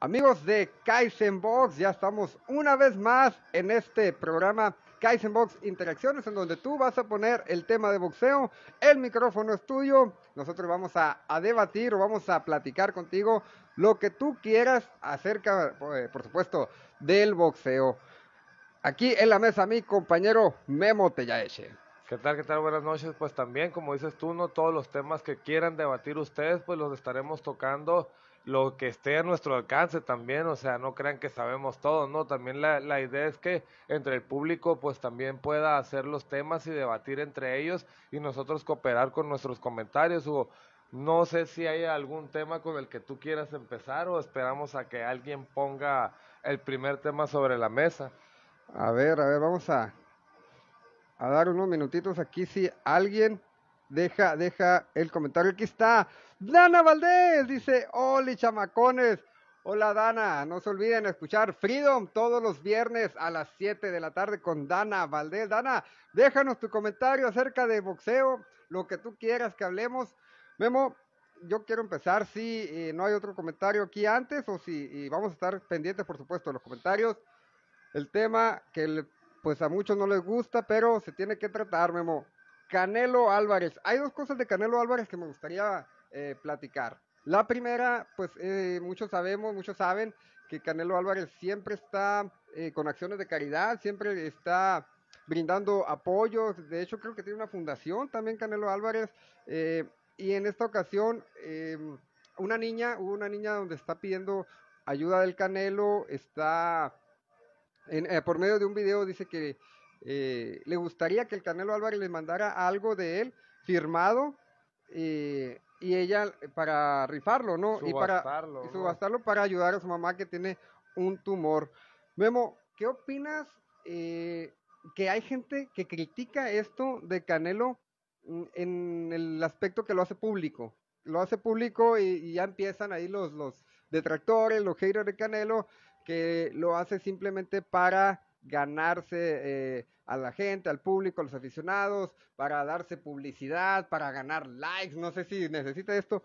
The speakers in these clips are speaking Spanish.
amigos de Kaizen Box, ya estamos una vez más en este programa Kaizen Box Interacciones, en donde tú vas a poner el tema de boxeo, el micrófono es tuyo, nosotros vamos a, debatir o vamos a platicar contigo lo que tú quieras acerca, eh, por supuesto, del boxeo. Aquí en la mesa mi compañero Memo Tellaeche. ¿Qué tal? ¿Qué tal? Buenas noches. Pues también, como dices tú, no todos los temas que quieran debatir ustedes, pues los estaremos tocando lo que esté a nuestro alcance también, o sea, no crean que sabemos todo, ¿no? También la, la idea es que entre el público pues también pueda hacer los temas y debatir entre ellos y nosotros cooperar con nuestros comentarios, O No sé si hay algún tema con el que tú quieras empezar o esperamos a que alguien ponga el primer tema sobre la mesa. A ver, a ver, vamos a a dar unos minutitos aquí si alguien deja, deja el comentario. Aquí está. Dana Valdés dice, hola chamacones. Hola Dana, no se olviden escuchar Freedom todos los viernes a las 7 de la tarde con Dana Valdés. Dana, déjanos tu comentario acerca de boxeo, lo que tú quieras que hablemos. Memo, yo quiero empezar si eh, no hay otro comentario aquí antes o si vamos a estar pendientes, por supuesto, de los comentarios. El tema que el pues a muchos no les gusta, pero se tiene que tratar, Memo. Canelo Álvarez. Hay dos cosas de Canelo Álvarez que me gustaría eh, platicar. La primera, pues eh, muchos sabemos, muchos saben que Canelo Álvarez siempre está eh, con acciones de caridad, siempre está brindando apoyos. De hecho, creo que tiene una fundación también Canelo Álvarez. y en esta ocasión, una niña, hubo una niña donde está pidiendo ayuda del Canelo, está eh, por medio de un video dice que eh, le gustaría que el Canelo Álvarez le mandara algo de él firmado eh, y ella para rifarlo, ¿no? y para subastarlo para ayudar a su mamá que tiene un tumor. Memo, ¿qué opinas que hay gente que critica esto de Canelo mm, en el aspecto que lo hace público? Lo hace público y, ya empiezan ahí los, los detractores, los haters de Canelo que lo hace simplemente para ganarse eh, a la gente, al público, a los aficionados, para darse publicidad, para ganar likes, no sé si necesita esto.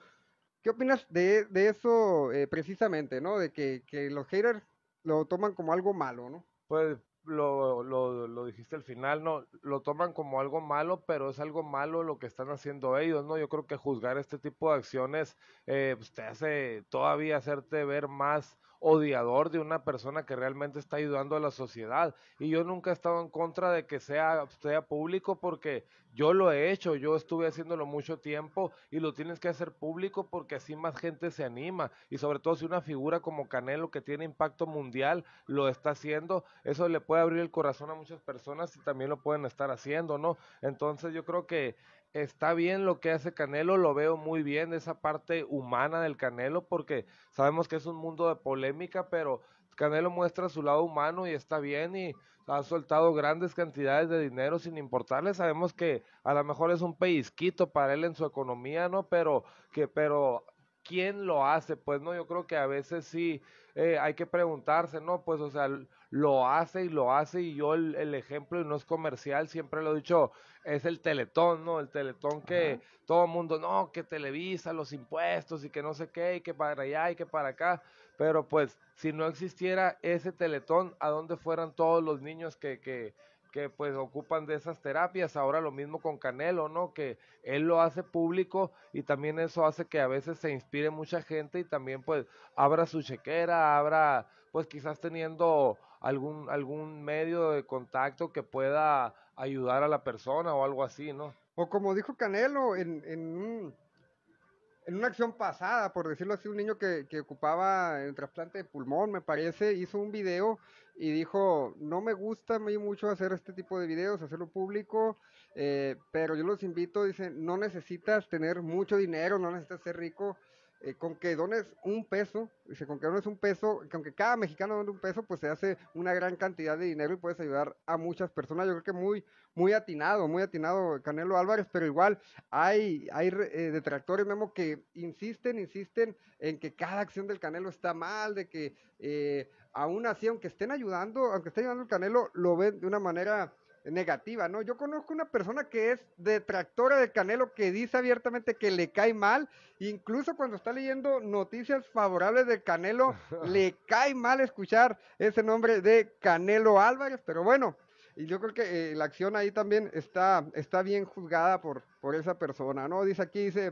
¿Qué opinas de, eso eh, precisamente, no? De que, los haters lo toman como algo malo, ¿no? Pues lo, dijiste al final, ¿no? Lo toman como algo malo, pero es algo malo lo que están haciendo ellos, ¿no? Yo creo que juzgar este tipo de acciones eh, pues, te hace todavía hacerte ver más odiador de una persona que realmente está ayudando a la sociedad. Y yo nunca he estado en contra de que sea, sea público porque yo lo he hecho, yo estuve haciéndolo mucho tiempo y lo tienes que hacer público porque así más gente se anima. Y sobre todo si una figura como Canelo que tiene impacto mundial lo está haciendo, eso le puede abrir el corazón a muchas personas y también lo pueden estar haciendo, ¿no? Entonces yo creo que está bien lo que hace Canelo, lo veo muy bien, esa parte humana del Canelo, porque sabemos que es un mundo de polémica, pero Canelo muestra su lado humano y está bien y ha soltado grandes cantidades de dinero sin importarle. Sabemos que a lo mejor es un pellizquito para él en su economía, ¿no? Pero que pero quién lo hace, pues no, yo creo que a veces sí eh, hay que preguntarse, ¿no? Pues o sea, lo hace y lo hace y yo el, ejemplo y no es comercial, siempre lo he dicho, es el teletón, ¿no? El teletón que todo el mundo, no, que televisa los impuestos y que no sé qué, y que para allá y que para acá, pero pues si no existiera ese teletón, ¿a dónde fueran todos los niños que... que que pues ocupan de esas terapias. Ahora lo mismo con Canelo, ¿no? Que él lo hace público y también eso hace que a veces se inspire mucha gente y también pues abra su chequera, abra pues quizás teniendo algún, algún medio de contacto que pueda ayudar a la persona o algo así, ¿no? O como dijo Canelo en, en en una acción pasada, por decirlo así, un niño que, que ocupaba el trasplante de pulmón, me parece, hizo un video y dijo, no me gusta a mucho hacer este tipo de videos, hacerlo público, eh, pero yo los invito, dice, no necesitas tener mucho dinero, no necesitas ser rico, eh, con que dones un peso, dice, con que dones un peso, que aunque cada mexicano done un peso, pues se hace una gran cantidad de dinero y puedes ayudar a muchas personas. Yo creo que muy, muy atinado, muy atinado Canelo Álvarez, pero igual hay, hay eh, detractores, que insisten, insisten en que cada acción del Canelo está mal, de que eh, aún así, aunque estén ayudando, aunque estén ayudando el Canelo, lo ven de una manera negativa, ¿no? Yo conozco una persona que es detractora de Canelo, que dice abiertamente que le cae mal, incluso cuando está leyendo noticias favorables de Canelo, le cae mal escuchar ese nombre de Canelo Álvarez, pero bueno, y yo creo que eh, la acción ahí también está, está bien juzgada por, esa persona, ¿no? Dice aquí, dice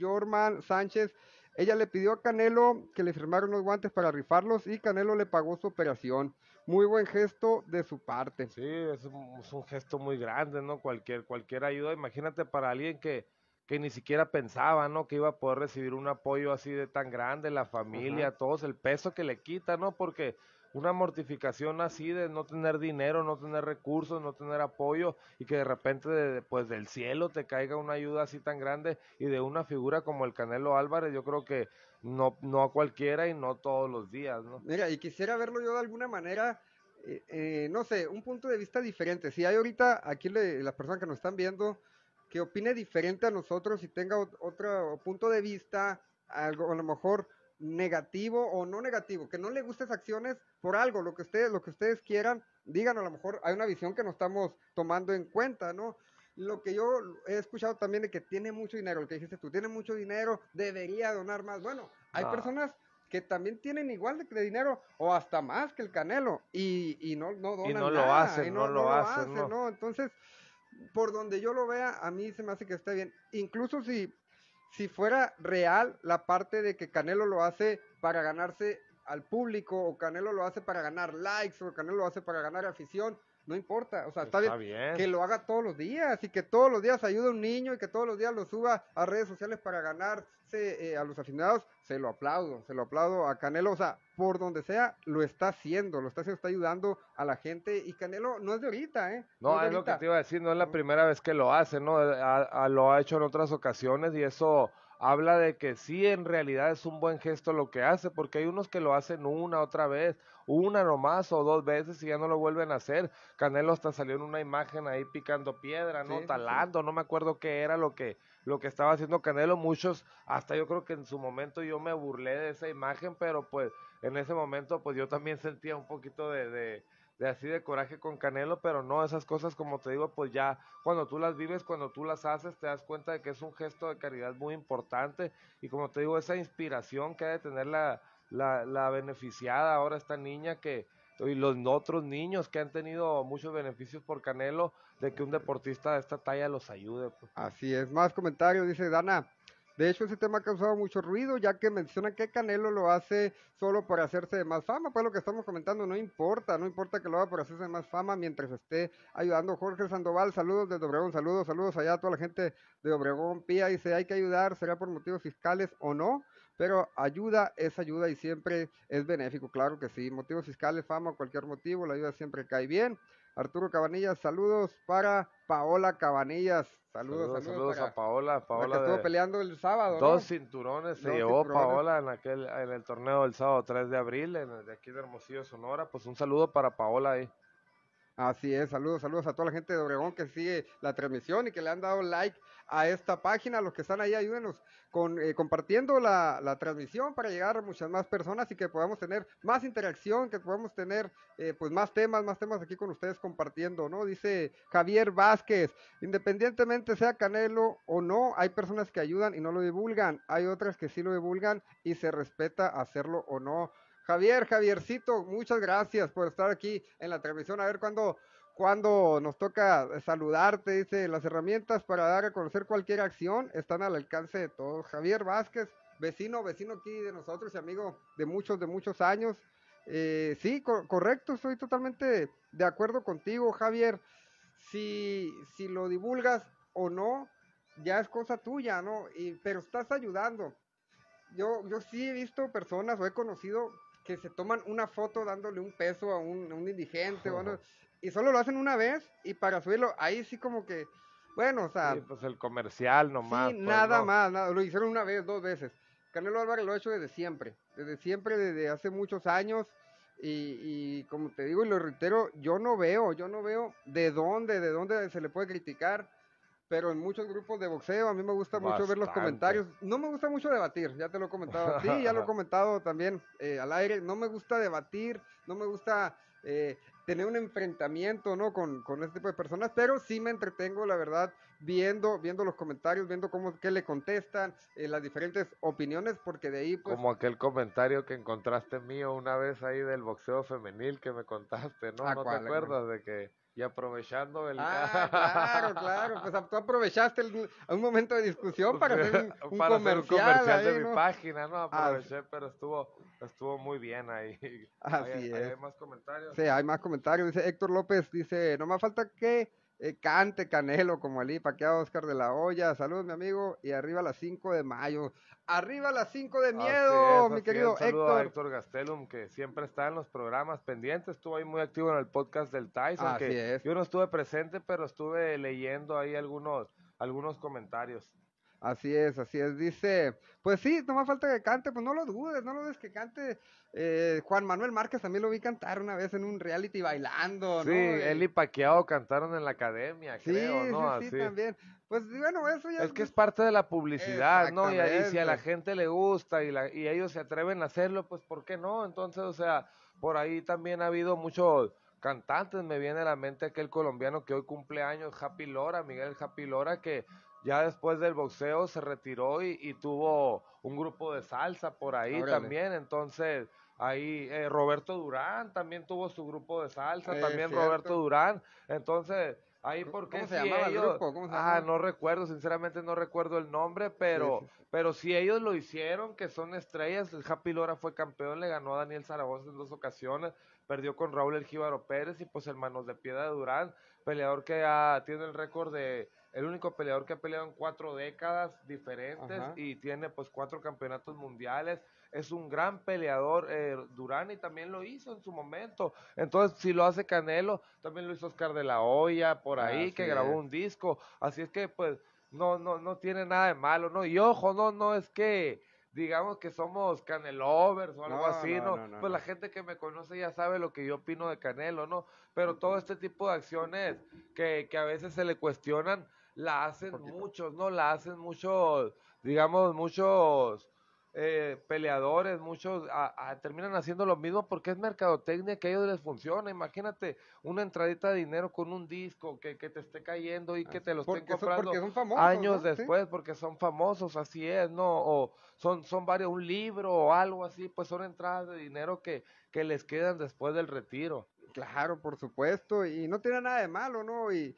Jorman Sánchez, ella le pidió a Canelo que le firmara unos guantes para rifarlos y Canelo le pagó su operación muy buen gesto de su parte. Sí, es un, gesto muy grande, ¿no? Cualquier, cualquier ayuda, imagínate para alguien que, que ni siquiera pensaba, ¿no? Que iba a poder recibir un apoyo así de tan grande, la familia, todos, el peso que le quita, ¿no? Porque una mortificación así de no tener dinero, no tener recursos, no tener apoyo y que de repente pues del cielo te caiga una ayuda así tan grande y de una figura como el Canelo Álvarez, yo creo que no, no a cualquiera y no todos los días, ¿no? Mira, y quisiera verlo yo de alguna manera, eh, eh, no sé, un punto de vista diferente. Si hay ahorita aquí la la personas que nos están viendo que opine diferente a nosotros y tenga otro punto de vista, algo a lo mejor negativo o no negativo, que no le gusten acciones por algo, lo que ustedes, lo que ustedes quieran, digan, a lo mejor hay una visión que no estamos tomando en cuenta, ¿no? lo que yo he escuchado también de que tiene mucho dinero, lo que dijiste tú, tiene mucho dinero, debería donar más. Bueno, hay ah. personas que también tienen igual de, dinero o hasta más que el Canelo y, y no, no donan. Y no lo hacen, no, lo, hacen. no. Entonces, por donde yo lo vea, a mí se me hace que esté bien. Incluso si, si fuera real la parte de que Canelo lo hace para ganarse al público, o Canelo lo hace para ganar likes, o Canelo lo hace para ganar afición, no importa, o sea, está, bien, que lo haga todos los días y que todos los días ayude a un niño y que todos los días lo suba a redes sociales para ganarse eh, a los aficionados. Se lo aplaudo, se lo aplaudo a Canelo, o sea, por donde sea, lo está haciendo, lo está haciendo, está ayudando a la gente y Canelo no es de ahorita, ¿eh? No, es, lo que te iba a decir, no es la primera vez que lo hace, ¿no? lo ha hecho en otras ocasiones y eso habla de que sí, en realidad es un buen gesto lo que hace, porque hay unos que lo hacen una, otra vez, una nomás o dos veces y ya no lo vuelven a hacer. Canelo hasta salió en una imagen ahí picando piedra, ¿no? Talando, no me acuerdo qué era lo que, lo que estaba haciendo Canelo. Muchos, hasta yo creo que en su momento yo me burlé de esa imagen, pero pues en ese momento pues yo también sentía un poquito de de así de coraje con Canelo, pero no, esas cosas como te digo, pues ya cuando tú las vives, cuando tú las haces, te das cuenta de que es un gesto de caridad muy importante y como te digo, esa inspiración que ha de tener la, beneficiada ahora esta niña que, y los otros niños que han tenido muchos beneficios por Canelo de que un deportista de esta talla los ayude. Pues. Así es, más comentarios, dice Dana. De hecho, ese tema ha causado mucho ruido, ya que menciona que Canelo lo hace solo por hacerse de más fama. Pues lo que estamos comentando no importa, no importa que lo haga por hacerse de más fama mientras esté ayudando. Jorge Sandoval, saludos desde Obregón, saludos, saludos allá a toda la gente de Obregón, Pía, dice, hay que ayudar, será por motivos fiscales o no. Pero ayuda es ayuda y siempre es benéfico, claro que sí. Motivos fiscales, fama, cualquier motivo, la ayuda siempre cae bien. Arturo Cabanillas, saludos para Paola Cabanillas. Saludos, saludos, a Paola. Paola estuvo peleando el sábado. Dos cinturones se llevó Paola en, aquel, en el torneo del sábado 3 de abril, en, de aquí de Hermosillo, Sonora. Pues un saludo para Paola ahí. Así es, saludos, saludos a toda la gente de Obregón que sigue la transmisión y que le han dado like a esta página. Los que están ahí, ayúdenos con, eh, compartiendo la, transmisión para llegar a muchas más personas y que podamos tener más interacción, que podamos tener eh, pues más temas, más temas aquí con ustedes compartiendo, ¿no? Dice Javier Vázquez, independientemente sea Canelo o no, hay personas que ayudan y no lo divulgan, hay otras que sí lo divulgan y se respeta hacerlo o no. Javier, Javiercito, muchas gracias por estar aquí en la transmisión. A ver cuándo cuando nos toca saludarte, dice, las herramientas para dar a conocer cualquier acción están al alcance de todos. Javier Vázquez, vecino, vecino aquí de nosotros y amigo de muchos, de muchos años. Eh, sí, correcto, estoy totalmente de acuerdo contigo, Javier. Si, si lo divulgas o no, ya es cosa tuya, ¿no? Y, pero estás ayudando. Yo, yo sí he visto personas o he conocido que se toman una foto dándole un peso a un, indigente, o y solo lo hacen una vez y para subirlo, ahí sí como que, bueno, o sea... pues el comercial nomás. Sí, pues, nada más, nada, lo hicieron una vez, dos veces. Canelo Álvarez lo ha hecho desde siempre, desde siempre, desde hace muchos años. Y, y, como te digo y lo reitero, yo no veo, yo no veo de dónde, de dónde se le puede criticar pero en muchos grupos de boxeo a mí me gusta mucho ver los comentarios. No me gusta mucho debatir, ya te lo he comentado sí ya lo he comentado también eh, al aire. No me gusta debatir, no me gusta eh, tener un enfrentamiento ¿no? con, con este tipo de personas, pero sí me entretengo, la verdad, viendo, viendo los comentarios, viendo cómo qué le contestan, eh, las diferentes opiniones, porque de ahí pues Como aquel comentario que encontraste mío una vez ahí del boxeo femenil que me contaste, ¿no? ¿No te acuerdas de que y aprovechando el... Ah, claro, claro, pues tú aprovechaste un momento de discusión para hacer un, comercial, de mi página, ¿no? Ah, Aproveché, pero estuvo, estuvo muy bien ahí. Así hay, es. ¿Hay más comentarios? Sí, hay más comentarios. Dice Héctor López, dice, no me falta que eh, cante Canelo como Ali Paqueado Oscar de la Hoya. Saludos, mi amigo. Y arriba a las 5 de mayo. Arriba a las 5 de miedo, mi querido Héctor. A Héctor Gastelum, que siempre está en los programas pendientes. Estuvo ahí muy activo en el podcast del Tyson. que Yo no estuve presente, pero estuve leyendo ahí algunos, algunos comentarios. Así es, así es. Dice, pues sí, no más falta que cante, pues no lo dudes, no lo dudes que cante. Eh, Juan Manuel Márquez también lo vi cantar una vez en un reality bailando. Sí, él y Paquiao cantaron en la academia, creo, ¿no? Sí, así. también. Pues bueno, eso ya. Es que es parte de la publicidad, ¿no? Y, ahí si a la gente le gusta y, la, y ellos se atreven a hacerlo, pues ¿por qué no? Entonces, o sea, por ahí también ha habido muchos cantantes. Me viene a la mente aquel colombiano que hoy cumple años, Happy Lora, Miguel Happy Lora, que ya después del boxeo se retiró y, tuvo un grupo de salsa por ahí también, entonces ahí eh, Roberto Durán también tuvo su grupo de salsa, también Roberto Durán, entonces ahí porque ¿Cómo se llamaba el grupo? ah, no recuerdo, sinceramente no recuerdo el nombre, pero pero si ellos lo hicieron, que son estrellas, el Happy Lora fue campeón, le ganó a Daniel Zaragoza en dos ocasiones, perdió con Raúl El Pérez y pues hermanos de Piedra de Durán, peleador que ya tiene el récord de el único peleador que ha peleado en cuatro décadas diferentes y tiene pues cuatro campeonatos mundiales. Es un gran peleador. Eh, Durán y también lo hizo en su momento. Entonces, si lo hace Canelo, también lo hizo Oscar de la Hoya por ahí, que grabó un disco. Así es que pues no, no, no tiene nada de malo, ¿no? Y ojo, no, no es que digamos que somos canelovers o algo así, ¿no? pues la gente que me conoce ya sabe lo que yo opino de Canelo, ¿no? Pero todo este tipo de acciones que, que a veces se le cuestionan, la hacen muchos, ¿no? La hacen muchos, digamos, muchos eh, peleadores, muchos terminan haciendo lo mismo porque es mercadotecnia que a ellos les funciona. Imagínate una entradita de dinero con un disco que, te esté cayendo y que te lo estén comprando años después porque son famosos, así es, ¿no? O son, son varios, un libro o algo así, pues son entradas de dinero que, que les quedan después del retiro. Claro, por supuesto, y no tiene nada de malo, ¿no? Y,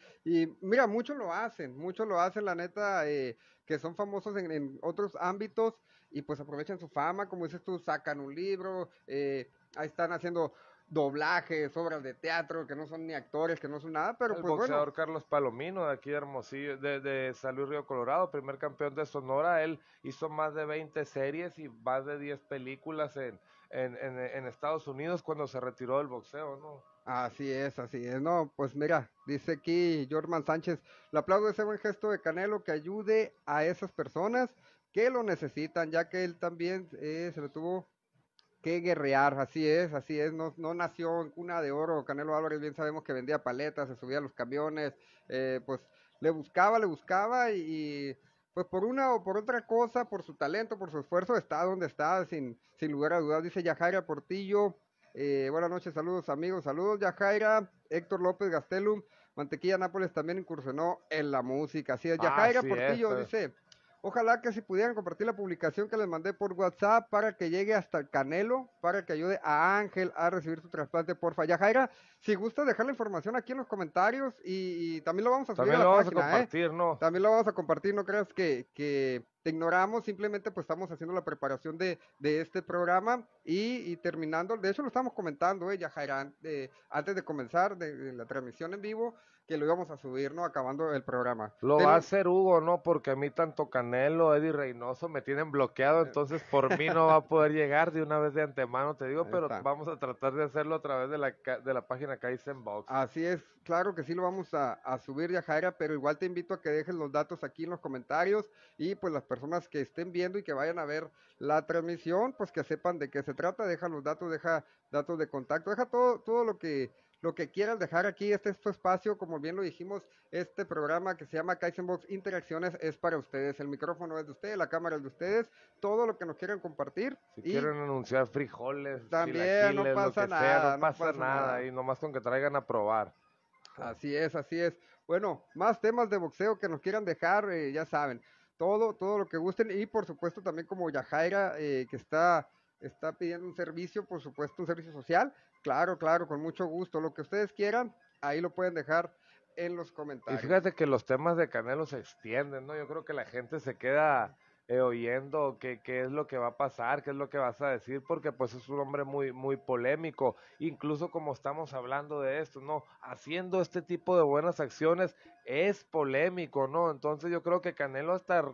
mira, muchos lo hacen, muchos lo hacen, la neta, eh, que son famosos en otros ámbitos, y pues aprovechan su fama, como dices tú, sacan un libro, eh, ahí están haciendo doblajes, obras de teatro, que no son ni actores, que no son nada, pero el pues, boxeador Carlos Palomino de aquí de Hermosillo, de, Salud Río Colorado, primer campeón de Sonora, él hizo más de 20 series y más de 10 películas en, en, Estados Unidos cuando se retiró del boxeo, ¿no? Así es, así es. No, pues mira, dice aquí Jorman Sánchez, le aplaudo ese buen gesto de Canelo que ayude a esas personas que lo necesitan, ya que él también eh, se lo tuvo que guerrear, así es, así es, no, no, nació en cuna de oro, Canelo Álvarez bien sabemos que vendía paletas, se subía a los camiones, eh, pues le buscaba, le buscaba y, pues por una o por otra cosa, por su talento, por su esfuerzo, está donde está, sin, sin lugar a dudas, dice Yajaira Portillo, eh, buenas noches, saludos amigos, saludos Yajaira, Héctor López Gastelum, Mantequilla Nápoles también incursionó en la música, así es, Yajaira Portillo dice... Ojalá que si pudieran compartir la publicación que les mandé por WhatsApp para que llegue hasta el Canelo, para que ayude a Ángel a recibir su trasplante, por Ya, Jaira, si gusta dejar la información aquí en los comentarios y, también lo vamos a subir también lo a ¿eh? compartir, ¿no? También lo vamos a compartir, no creas que, que te ignoramos, simplemente pues estamos haciendo la preparación de, este programa y, terminando, de hecho lo estamos comentando, eh, Yajaira, antes de comenzar de, la transmisión en vivo, que lo íbamos a subir, ¿no? Acabando el programa. Lo va a hacer Hugo, ¿no? Porque a mí tanto Canelo, Eddie Reynoso me tienen bloqueado, entonces por mí no va a poder llegar de una vez de antemano, te digo, pero vamos a tratar de hacerlo a través de la, de la página en Box. Así es, claro que sí lo vamos a, a subir, Yajaira, pero igual te invito a que dejes los datos aquí en los comentarios y pues las personas que estén viendo y que vayan a ver la transmisión, pues que sepan de qué se trata, deja los datos, deja datos de contacto, deja todo, todo lo que lo que quieras dejar aquí, este es tu espacio, como bien lo dijimos, este programa que se llama Kaizenbox Interacciones es para ustedes, el micrófono es de ustedes, la cámara es de ustedes, todo lo que nos quieran compartir. Si quieren anunciar frijoles, también no pasa, nada, no, pasa nada, y nomás con que traigan a probar. Así es, así es. Bueno, más temas de boxeo que nos quieran dejar, eh, ya saben todo, todo lo que gusten. Y por supuesto también como Yajaira, eh, que está, está pidiendo un servicio, por supuesto un servicio social. Claro, claro, con mucho gusto. Lo que ustedes quieran, ahí lo pueden dejar en los comentarios. Y fíjate que los temas de Canelo se extienden, ¿no? Yo creo que la gente se queda eh, oyendo qué, qué es lo que va a pasar, qué es lo que vas a decir, porque pues es un hombre muy, muy polémico, incluso como estamos hablando de esto, ¿no? Haciendo este tipo de buenas acciones es polémico, ¿no? Entonces yo creo que Canelo hasta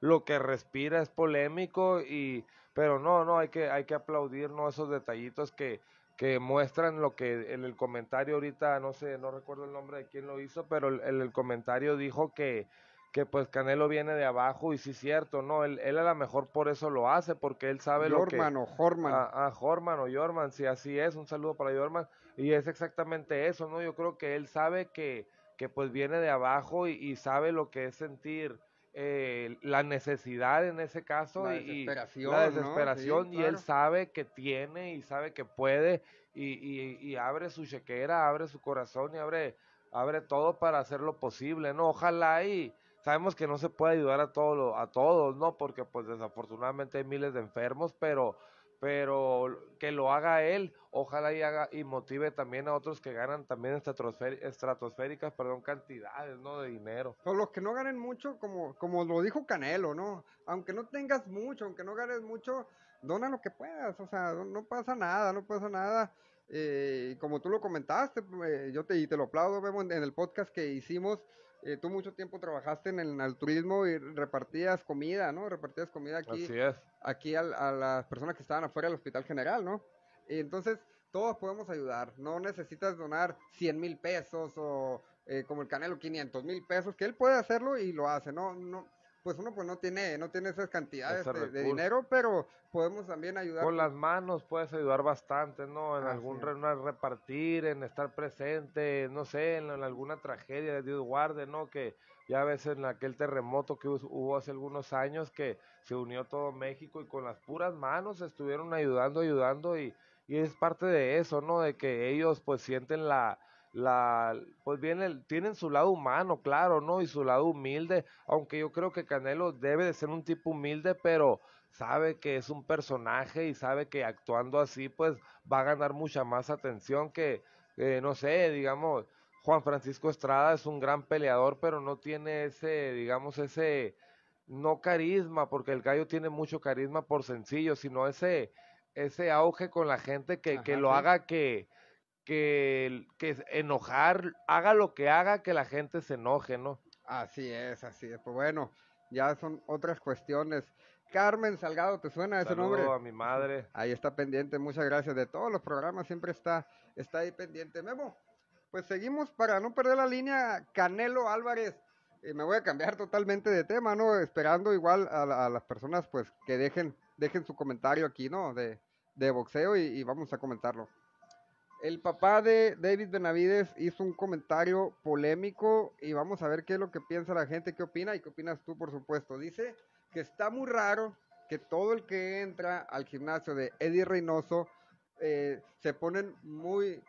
lo que respira es polémico y, pero no, no, hay que, hay que aplaudir, ¿no? Esos detallitos que, que muestran lo que en el comentario ahorita, no sé, no recuerdo el nombre de quién lo hizo, pero en el comentario dijo que que pues Canelo viene de abajo y sí es cierto, ¿no? Él, él a lo mejor por eso lo hace, porque él sabe lo que... o Jorman. Ah, ah, Jorman o Jorman, sí, así es, un saludo para Jorman. Y es exactamente eso, ¿no? Yo creo que él sabe que, que pues viene de abajo y, sabe lo que es sentir eh, la necesidad en ese caso la y, desesperación, la desesperación y él sabe que tiene y sabe que puede y, y abre su chequera, abre su corazón y abre, abre todo para hacer lo posible, ¿no? Ojalá y sabemos que no se puede ayudar a, todo, a todos, ¿no? Porque pues desafortunadamente hay miles de enfermos, pero pero que lo haga él, ojalá y haga y motive también a otros que ganan también estratosféricas, perdón, cantidades, ¿no? De dinero. Pero los que no ganen mucho, como, como lo dijo Canelo, ¿no? Aunque no tengas mucho, aunque no ganes mucho, dona lo que puedas, o sea, no pasa nada, no pasa nada eh, como tú lo comentaste, eh, yo te, te lo aplaudo, vemos en, el podcast que hicimos, eh, tú mucho tiempo trabajaste en el altruismo y repartías comida, ¿no? Repartías comida aquí, Así es. aquí a, las personas que estaban afuera del Hospital General, ¿no? Y entonces, todos podemos ayudar, no necesitas donar 100 mil pesos o eh, como el Canelo 500 mil pesos, que él puede hacerlo y lo hace, ¿no? no pues uno pues no tiene, no tiene esas cantidades de, dinero, pero podemos también ayudar. Con las manos puedes ayudar bastante, ¿no? En algún repartir, en estar presente, no sé, en, alguna tragedia de Dios guarde, ¿no? Que ya ves en aquel terremoto que hubo hace algunos años que se unió todo México y con las puras manos estuvieron ayudando, ayudando y, y es parte de eso, ¿no? De que ellos pues sienten la la pues bien tienen su lado humano, claro, ¿no? Y su lado humilde, aunque yo creo que Canelo debe de ser un tipo humilde, pero sabe que es un personaje y sabe que actuando así pues va a ganar mucha más atención que eh, no sé, digamos, Juan Francisco Estrada es un gran peleador, pero no tiene ese, digamos, ese no carisma, porque el gallo tiene mucho carisma por sencillo, sino ese ese auge con la gente que, que lo haga que que, que enojar, haga lo que haga, que la gente se enoje, ¿no? Así es, así es. Pues bueno, ya son otras cuestiones. Carmen Salgado, ¿te suena ese nombre? a mi madre. Ahí está pendiente, muchas gracias. De todos los programas siempre está, está ahí pendiente. Memo, pues seguimos para no perder la línea. Canelo Álvarez, y eh, me voy a cambiar totalmente de tema, ¿no? Esperando igual a, las personas, pues, que dejen, dejen su comentario aquí, ¿no? De, de boxeo y vamos a comentarlo. El papá de David Benavides hizo un comentario polémico y vamos a ver qué es lo que piensa la gente, qué opina y qué opinas tú, por supuesto. Dice que está muy raro que todo el que entra al gimnasio de Eddie Reynoso eh, se ponen muy,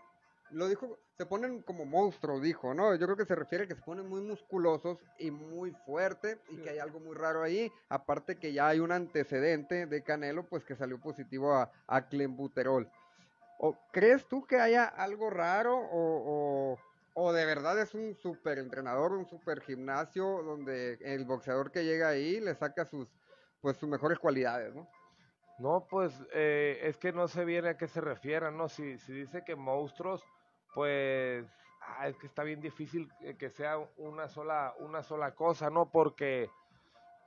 lo dijo, se ponen como monstruos, dijo, ¿no? Yo creo que se refiere a que se ponen muy musculosos y muy fuerte y que hay algo muy raro ahí. Aparte que ya hay un antecedente de Canelo, pues que salió positivo a, Clem Buterol crees tú que haya algo raro o, de verdad es un super entrenador, un super gimnasio donde el boxeador que llega ahí le saca sus, pues, sus mejores cualidades, ¿no? No, pues eh, es que no sé bien a qué se refiere, ¿no? Si, si dice que monstruos, pues ah, es que está bien difícil eh, que sea una sola, una sola cosa, ¿no? Porque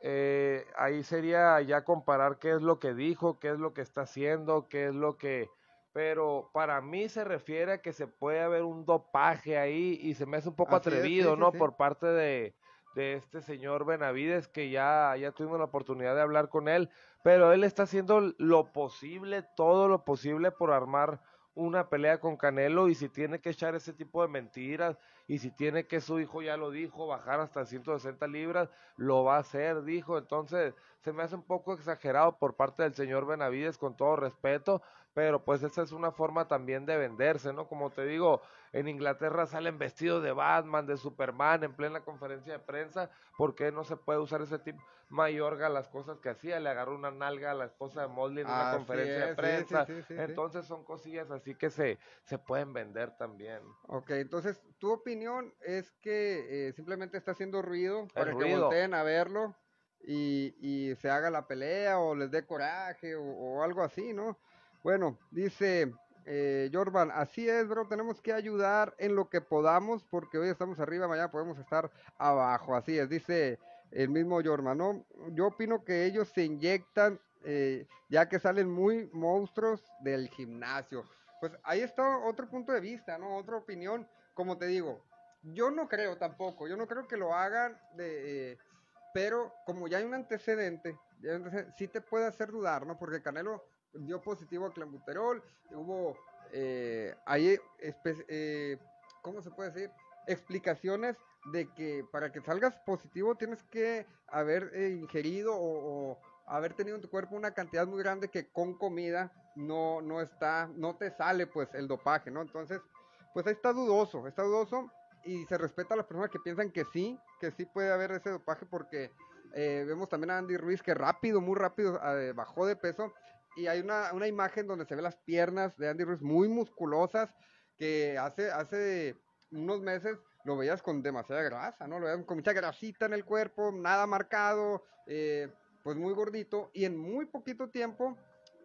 eh, ahí sería ya comparar qué es lo que dijo, qué es lo que está haciendo, qué es lo que pero para mí se refiere a que se puede haber un dopaje ahí y se me hace un poco atrevido, ¿no? Por parte de, este señor Benavides, que ya, ya tuvimos la oportunidad de hablar con él, pero él está haciendo lo posible, todo lo posible por armar una pelea con Canelo y si tiene que echar ese tipo de mentiras y si tiene que su hijo, ya lo dijo, bajar hasta 160 libras, lo va a hacer, dijo. Entonces, se me hace un poco exagerado por parte del señor Benavides, con todo respeto, pero pues esa es una forma también de venderse, ¿no? Como te digo, en Inglaterra salen vestidos de Batman, de Superman, en plena conferencia de prensa, porque no se puede usar ese tipo? Mayorga las cosas que hacía, le agarró una nalga a la esposa de Mosley en una conferencia de prensa. Entonces son cosillas así que se, se pueden vender también. Ok, entonces, ¿tú es que eh, simplemente está haciendo ruido para que volteen a verlo y, se haga la pelea o les dé coraje o, algo así, ¿no? Bueno, dice eh, así es, bro, tenemos que ayudar en lo que podamos porque hoy estamos arriba, mañana podemos estar abajo, así es, dice el mismo Jordan, ¿no? Yo opino que ellos se inyectan eh, ya que salen muy monstruos del gimnasio. Pues ahí está otro punto de vista, ¿no? Otra opinión como te digo, yo no creo tampoco, yo no creo que lo hagan, de, eh, pero como ya hay un antecedente, ya sí te puede hacer dudar, ¿no? Porque Canelo dio positivo a clambuterol, hubo eh, ahí, eh, ¿cómo se puede decir? Explicaciones de que para que salgas positivo tienes que haber eh, ingerido o, o, haber tenido en tu cuerpo una cantidad muy grande que con comida no, no está, no te sale pues el dopaje, ¿no? Entonces, pues ahí está dudoso, está dudoso y se respeta a las personas que piensan que sí, que sí puede haber ese dopaje porque eh, vemos también a Andy Ruiz que rápido, muy rápido eh, bajó de peso y hay una, imagen donde se ve las piernas de Andy Ruiz muy musculosas que hace, hace unos meses lo veías con demasiada grasa, ¿no? Lo veías con mucha grasita en el cuerpo, nada marcado, eh, pues muy gordito y en muy poquito tiempo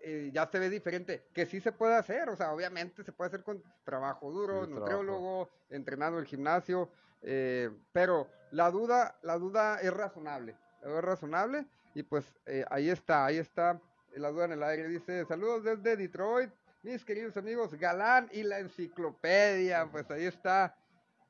eh, ya se ve diferente, que sí se puede hacer, o sea, obviamente se puede hacer con trabajo duro, nutriólogo, entrenando el gimnasio, eh, pero la duda, la duda es razonable, es razonable y pues eh, ahí está, ahí está la duda en el aire, dice, saludos desde Detroit, mis queridos amigos, Galán y la enciclopedia, pues ahí está.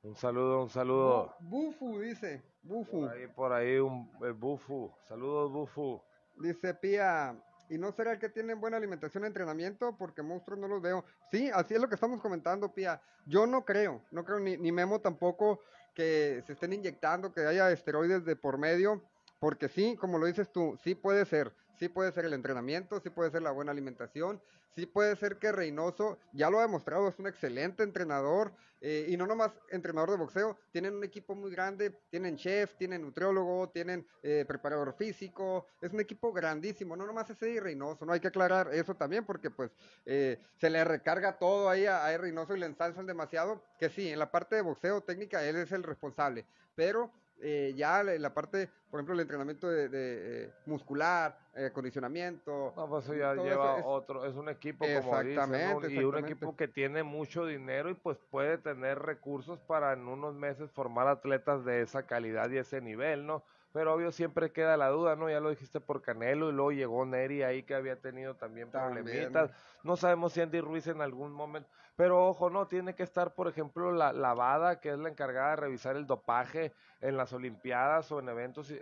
Un saludo, un saludo. Bufu, dice, Bufu. Por ahí, por ahí, un, Bufu, saludos Bufu. Dice Pía, ¿Y no será el que tiene buena alimentación y entrenamiento? Porque monstruos no los veo. Sí, así es lo que estamos comentando, Pía. Yo no creo, no creo, ni, ni Memo tampoco, que se estén inyectando, que haya esteroides de por medio. Porque sí, como lo dices tú, sí puede ser sí puede ser el entrenamiento, sí puede ser la buena alimentación, sí puede ser que Reynoso, ya lo ha demostrado, es un excelente entrenador, eh, y no nomás entrenador de boxeo, tienen un equipo muy grande, tienen chef, tienen nutriólogo, tienen eh, preparador físico, es un equipo grandísimo, no nomás ese y Reynoso, no hay que aclarar eso también porque pues eh, se le recarga todo ahí a, a Reynoso y le ensalzan demasiado, que sí, en la parte de boxeo técnica él es el responsable, pero eh, ya la parte, por ejemplo, el entrenamiento de, eh, muscular, eh, acondicionamiento No, pues eso ya lleva otro, es un equipo como dicen, y un equipo que tiene mucho dinero y pues puede tener recursos para en unos meses formar atletas de esa calidad y ese nivel, ¿no? Pero obvio siempre queda la duda, ¿no? Ya lo dijiste por Canelo y luego llegó Neri ahí que había tenido también problemitas. No sabemos si Andy Ruiz en algún momento. Pero ojo, no, tiene que estar, por ejemplo, la lavada, que es la encargada de revisar el dopaje en las Olimpiadas o en eventos eh,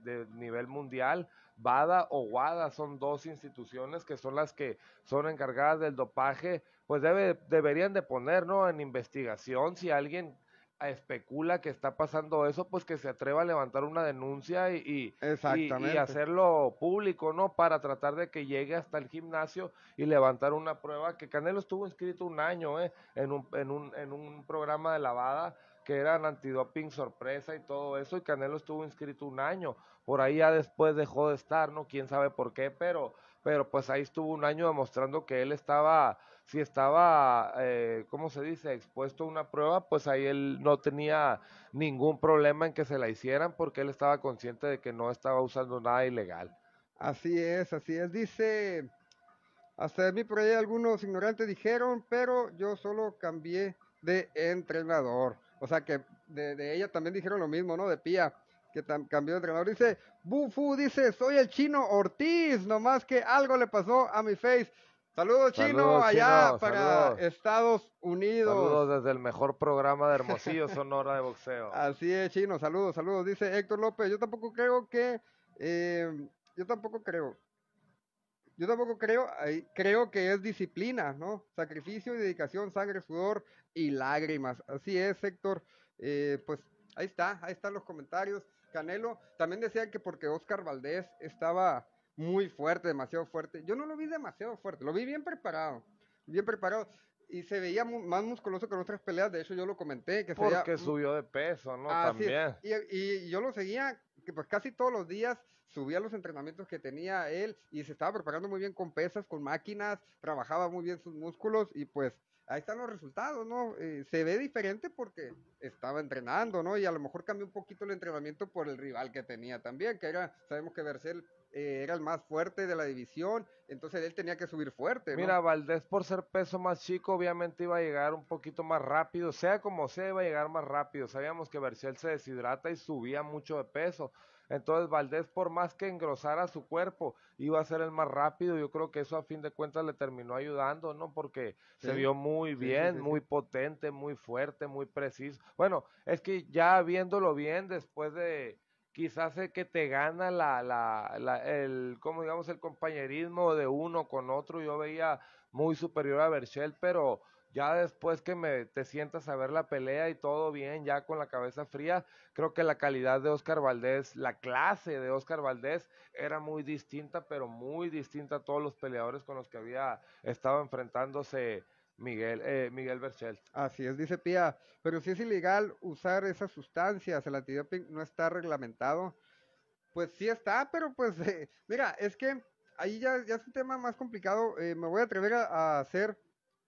de, nivel mundial. VADA o WADA son dos instituciones que son las que son encargadas del dopaje, pues debe, deberían de poner, ¿no? En investigación si alguien especula que está pasando eso, pues que se atreva a levantar una denuncia y, y, hacerlo público, ¿no? Para tratar de que llegue hasta el gimnasio y levantar una prueba, que Canelo estuvo inscrito un año, ¿eh? En un, en un, en un programa de lavada que eran antidoping sorpresa y todo eso, y Canelo estuvo inscrito un año, por ahí ya después dejó de estar, ¿no? Quién sabe por qué, pero, pero pues ahí estuvo un año demostrando que él estaba si estaba, eh, ¿cómo se dice?, expuesto a una prueba, pues ahí él no tenía ningún problema en que se la hicieran porque él estaba consciente de que no estaba usando nada ilegal. Así es, así es. Dice, hasta mí por ahí algunos ignorantes dijeron, pero yo solo cambié de entrenador. O sea que de, ella también dijeron lo mismo, ¿no? De Pía que cambió de entrenador. Dice, Bufu dice, soy el chino Ortiz, nomás que algo le pasó a mi face. Saludos, Chino, allá para Estados Unidos. Saludos desde el mejor programa de Hermosillo, Sonora de boxeo. Así es, Chino, saludos, saludos. Dice Héctor López, yo tampoco creo que... Eh, yo tampoco creo. Yo tampoco creo, creo que es disciplina, ¿no? Sacrificio y dedicación, sangre, sudor y lágrimas. Así es, Héctor. Eh, pues ahí está, ahí están los comentarios. Canelo, también decía que porque Oscar Valdés estaba muy fuerte, demasiado fuerte. Yo no lo vi demasiado fuerte, lo vi bien preparado, bien preparado. Y se veía más musculoso que en otras peleas, de hecho yo lo comenté. Que Porque subió de peso, ¿no? También. Y, yo lo seguía pues casi todos los días subía los entrenamientos que tenía él y se estaba preparando muy bien con pesas, con máquinas, trabajaba muy bien sus músculos y pues ahí están los resultados, ¿no? Eh, se ve diferente porque estaba entrenando, ¿no? Y a lo mejor cambió un poquito el entrenamiento por el rival que tenía también, que era, sabemos que Bercel eh, era el más fuerte de la división, entonces él tenía que subir fuerte. Mira, Valdés por ser peso más chico, obviamente iba a llegar un poquito más rápido, sea como sea, iba a llegar más rápido. Sabíamos que Bercel se deshidrata y subía mucho de peso. Entonces Valdés, por más que engrosara su cuerpo, iba a ser el más rápido. Yo creo que eso a fin de cuentas le terminó ayudando, ¿no? Porque se vio muy bien, muy potente, muy fuerte, muy preciso. Bueno, es que ya viéndolo bien, después de quizás el que te gana la, la, la el, como digamos, el compañerismo de uno con otro, yo veía muy superior a Berchel, pero ya después que me, te sientas a ver la pelea y todo bien, ya con la cabeza fría, creo que la calidad de Oscar Valdés, la clase de Oscar Valdés era muy distinta, pero muy distinta a todos los peleadores con los que había estado enfrentándose Miguel, eh, Miguel Así es, dice Pía, pero si es ilegal usar esas sustancias, el antidoping no está reglamentado. Pues sí está, pero pues, mira, es que ahí ya, es un tema más complicado. Eh, me voy a atrever a hacer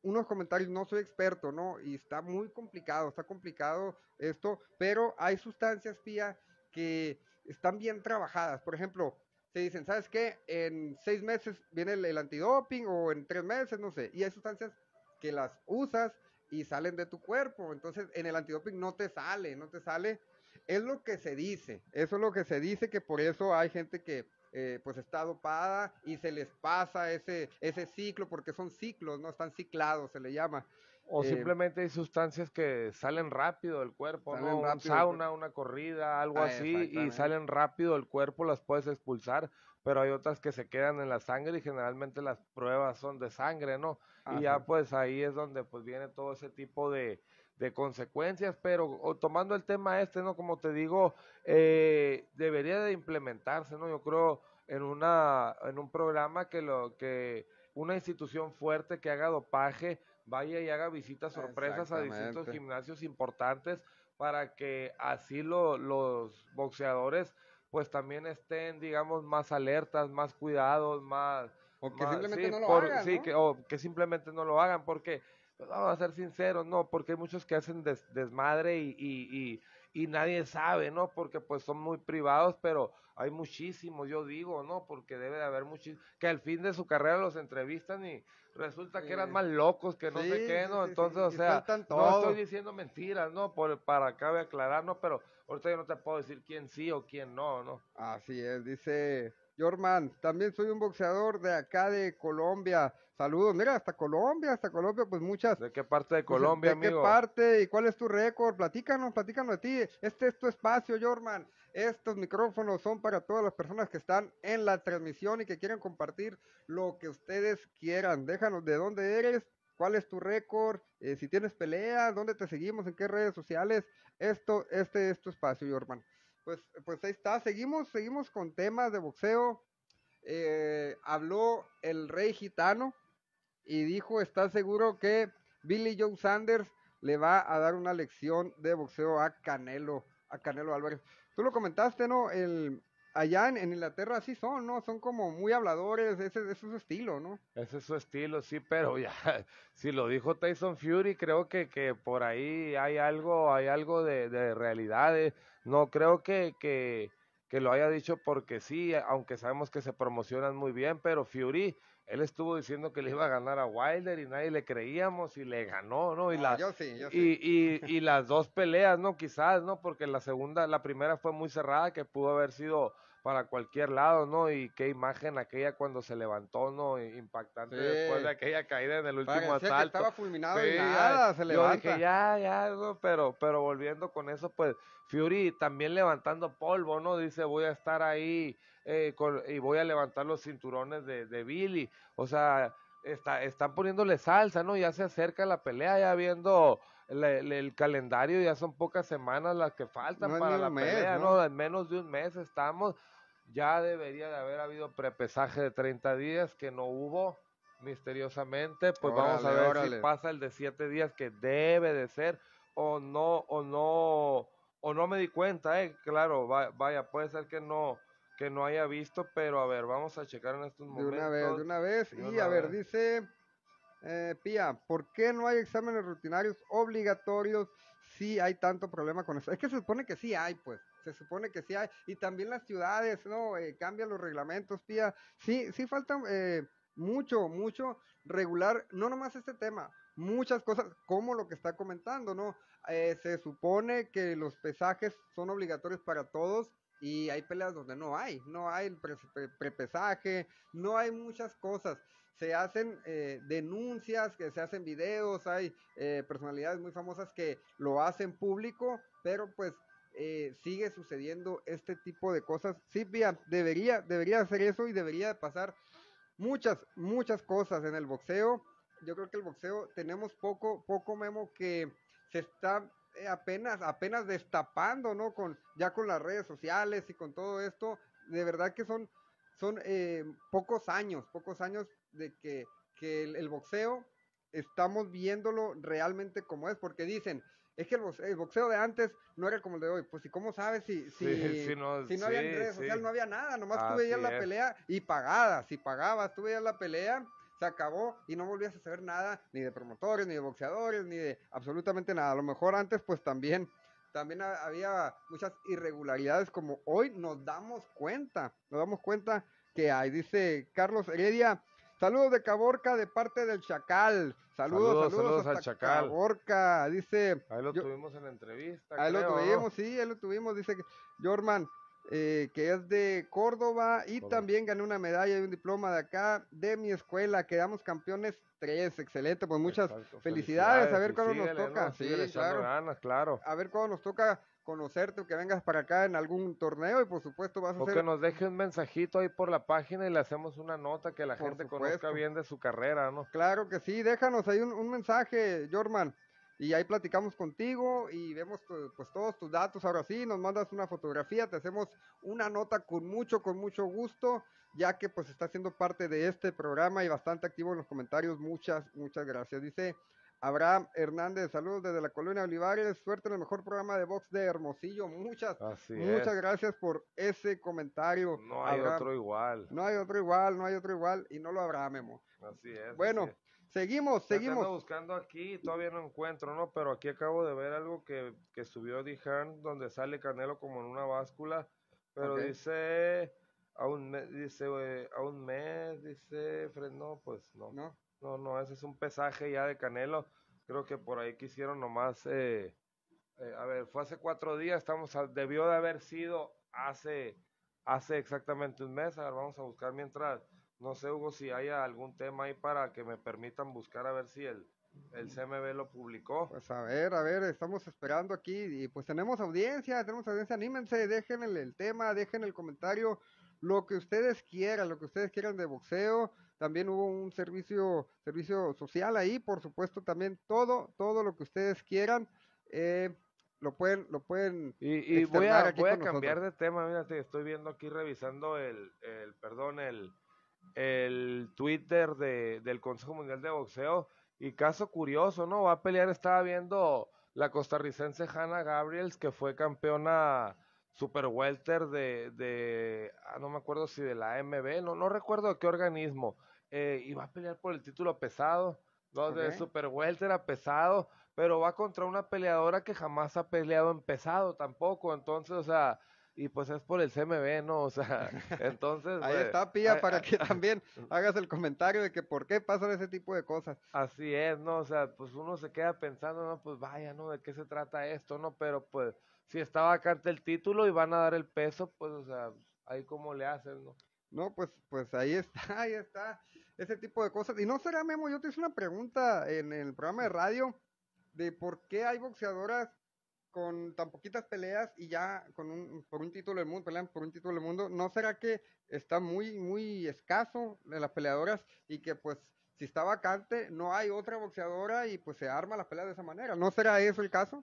unos comentarios, no soy experto, ¿no? Y está muy complicado, está complicado esto, pero hay sustancias, Pía, que están bien trabajadas. Por ejemplo, se dicen, ¿sabes qué? En seis meses viene el, el antidoping o en tres meses, no sé. Y hay sustancias que las usas y salen de tu cuerpo. Entonces, en el antidoping no te sale, no te sale. Es lo que se dice, eso es lo que se dice, que por eso hay gente que eh, pues está dopada y se les pasa ese, ese ciclo, porque son ciclos, ¿no? Están ciclados, se le llama. O eh, simplemente hay sustancias que salen rápido del cuerpo, ¿no? Una sauna, una corrida, algo ah, así, y salen rápido del cuerpo, las puedes expulsar, pero hay otras que se quedan en la sangre y generalmente las pruebas son de sangre, ¿no? Y ya pues ahí es donde pues viene todo ese tipo de, de consecuencias, pero tomando el tema este, ¿no? Como te digo, eh, debería de implementarse, ¿no? Yo creo en, una, en un programa que, lo, que una institución fuerte que haga dopaje vaya y haga visitas sorpresas a distintos gimnasios importantes para que así los boxeadores pues también estén, digamos, más alertas, más cuidados, más... O que simplemente no lo hagan, o que simplemente no lo hagan, porque pues, a ser sinceros, no, porque hay muchos que hacen desmadre y, y, y, y, nadie sabe, ¿no? Porque pues son muy privados, pero hay muchísimos, yo digo, ¿no? Porque debe de haber muchísimos, que al fin de su carrera los entrevistan y resulta que eran más locos que no sé qué, ¿no? Entonces, o sea, no estoy diciendo mentiras, ¿no? Por, para cabe aclarar, ¿no? Pero ahorita yo no te puedo decir quién sí o quién no, ¿no? Así es, dice... Jorman, también soy un boxeador de acá de Colombia. Saludos, mira, hasta Colombia, hasta Colombia, pues muchas. ¿De qué parte de pues, Colombia, amigo? ¿De qué parte y cuál es tu récord? Platícanos, platícanos de ti. Este es tu espacio, Jorman. Estos micrófonos son para todas las personas que están en la transmisión y que quieren compartir lo que ustedes quieran. Déjanos de dónde eres, cuál es tu récord, eh, si tienes peleas, dónde te seguimos, en qué redes sociales. Esto, este es tu espacio, Jorman. Pues, pues ahí está, seguimos, seguimos con temas de boxeo. Eh, habló el rey gitano y dijo, está seguro que Billy Joe Sanders le va a dar una lección de boxeo a Canelo, a Canelo Álvarez. Tú lo comentaste, ¿no? El, allá en, Inglaterra sí son, ¿no? Son como muy habladores, ese, ese, es su estilo, ¿no? Ese es su estilo, sí, pero ya, si lo dijo Tyson Fury, creo que, que por ahí hay algo, hay algo de, de realidades. No creo que, que, que lo haya dicho porque sí, aunque sabemos que se promocionan muy bien, pero Fury él estuvo diciendo que le iba a ganar a Wilder y nadie le creíamos y le ganó, ¿no? Y, las, Y, y, las dos peleas, ¿no? Quizás, ¿no? Porque la segunda, la primera fue muy cerrada, que pudo haber sido para cualquier lado, ¿no? Y qué imagen aquella cuando se levantó, ¿no? Impactante después de aquella caída en el último Parecía asalto. estaba fulminado y nada, se levanta. Yo dije, ya, ya, pero, pero volviendo con eso, pues Fury también levantando polvo, ¿no? Dice, voy a estar ahí eh, y voy a levantar los cinturones de, de Billy. O sea, está, están poniéndole salsa, ¿no? Ya se acerca la pelea, ya viendo el, calendario, ya son pocas semanas las que faltan para la pelea, ¿no? En menos de un mes estamos. Ya debería de haber habido prepesaje de 30 días que no hubo misteriosamente, pues vamos a ver si pasa el de 7 días que debe de ser o no o no o no me di cuenta, eh, claro, vaya, puede ser que no no haya visto, pero a ver, vamos a checar en estos momentos. De una vez, de una vez. y a ver, dice eh, Pía, ¿por qué no hay exámenes rutinarios obligatorios si hay tanto problema con eso? Es que se supone que sí hay, pues. Se supone que sí hay. Y también las ciudades, ¿no? Eh, cambian los reglamentos, Pía. Sí, sí falta eh, mucho, mucho regular, no nomás este tema, muchas cosas, como lo que está comentando, ¿no? se supone que los pesajes son obligatorios para todos, y hay peleas donde no hay, no hay el prepesaje, no hay muchas cosas. Se hacen eh, denuncias, que se hacen videos, hay eh, personalidades muy famosas que lo hacen público, pero pues eh, sigue sucediendo este tipo de cosas. Sí, debería, debería hacer eso y debería pasar muchas, muchas cosas en el boxeo. Yo creo que el boxeo tenemos poco, poco memo que se está eh, apenas, apenas destapando, ¿no? Con, ya con las redes sociales y con todo esto, de verdad que son, son eh, pocos años, pocos años de que, que el, boxeo estamos viéndolo realmente como es, porque dicen, es que el boxeo, de antes no era como el de hoy, pues y cómo sabes si, si, no, había redes sociales, no había nada, nomás tuve tú veías la pelea y pagada, si pagabas, tú veías la pelea se acabó y no volvías a saber nada ni de promotores, ni de boxeadores, ni de absolutamente nada. A lo mejor antes pues también también había muchas irregularidades como hoy nos damos cuenta, nos damos cuenta que hay, dice Carlos Heredia, saludos de Caborca de parte del Chacal, saludos, saludos, saludos al Chacal. dice... Ahí lo tuvimos en la entrevista. Ahí lo tuvimos, sí, ahí lo tuvimos, dice Jorman, eh, que es de Córdoba, y también gané una medalla y un diploma de acá, de mi escuela. Quedamos campeones tres, excelente, pues muchas felicidades. A ver cuándo nos toca. claro. A ver cuándo nos toca conocerte o que vengas para acá en algún torneo y por supuesto vas a o que nos deje un mensajito ahí por la página y le hacemos una nota que la gente conozca bien de su carrera, ¿no? Claro que sí, déjanos ahí un, un mensaje, Jorman y ahí platicamos contigo y vemos pues todos tus datos. Ahora sí, nos mandas una fotografía, te hacemos una nota con mucho, con mucho gusto, ya que pues está siendo parte de este programa y bastante activo en los comentarios. Muchas, muchas gracias. Dice Abraham Hernández, saludos desde la colonia Olivares, suerte en el mejor programa de box de Hermosillo. Muchas, muchas gracias por ese comentario. No hay otro igual. No hay otro igual, no hay otro igual y no lo habrá, Memo. Así es. Bueno. Seguimos, seguimos. Estamos buscando aquí, todavía no encuentro, ¿no? Pero aquí acabo de ver algo que, que subió Dijan, donde sale Canelo como en una báscula, pero dice a un mes, dice eh, a un mes, dice Fred, no, pues no. No, no, ese es un pesaje ya de Canelo. Creo que por ahí quisieron nomás, eh, eh, a ver, fue hace cuatro días, estamos, debió de haber sido hace, hace exactamente un mes. A ver, vamos a buscar mientras no sé, Hugo, si hay algún tema ahí para que me permitan buscar a ver si el, el CMB lo publicó. Pues a ver, a ver, estamos esperando aquí y pues tenemos audiencia, tenemos audiencia, anímense, dejen el, tema, dejen el comentario, lo que ustedes quieran, lo que ustedes quieran de boxeo. También hubo un servicio, servicio social ahí, por supuesto, también todo, todo lo que ustedes quieran. Eh, lo pueden, lo pueden. Y, voy a, cambiar de tema, mira, estoy viendo aquí, revisando el, el perdón, el, el Twitter de, del Consejo Mundial de Boxeo. Y caso curioso, ¿no? Va a pelear, estaba viendo la costarricense Hannah Gabriels, que fue campeona super welter de, de ah, no me acuerdo si de la MB, no, no recuerdo qué organismo. Eh, y va a pelear por el título pesado, ¿no? de super welter a pesado, pero va contra una peleadora que jamás ha peleado en pesado tampoco. Entonces, o sea, y pues es por el CMB, ¿no? O sea, entonces... Ahí está, Pía, para que también hagas el comentario de que por qué pasan ese tipo de cosas. Así es, ¿no? O sea, pues uno se queda pensando, no, pues vaya, ¿no? ¿De qué se trata esto, no? Pero pues si está vacante el título y van a dar el peso, pues, o sea, ahí como le hacen, ¿no? No, pues, pues ahí está, ahí está, ese tipo de cosas. Y no será, Memo, yo te hice una pregunta en el programa de radio de por qué hay boxeadoras con tan poquitas peleas y ya con un, por un título del mundo, pelean por un título del mundo, ¿no será que está muy, muy escaso de las peleadoras y que pues si está vacante no hay otra boxeadora y pues se arma la pelea de esa manera? ¿No será eso el caso?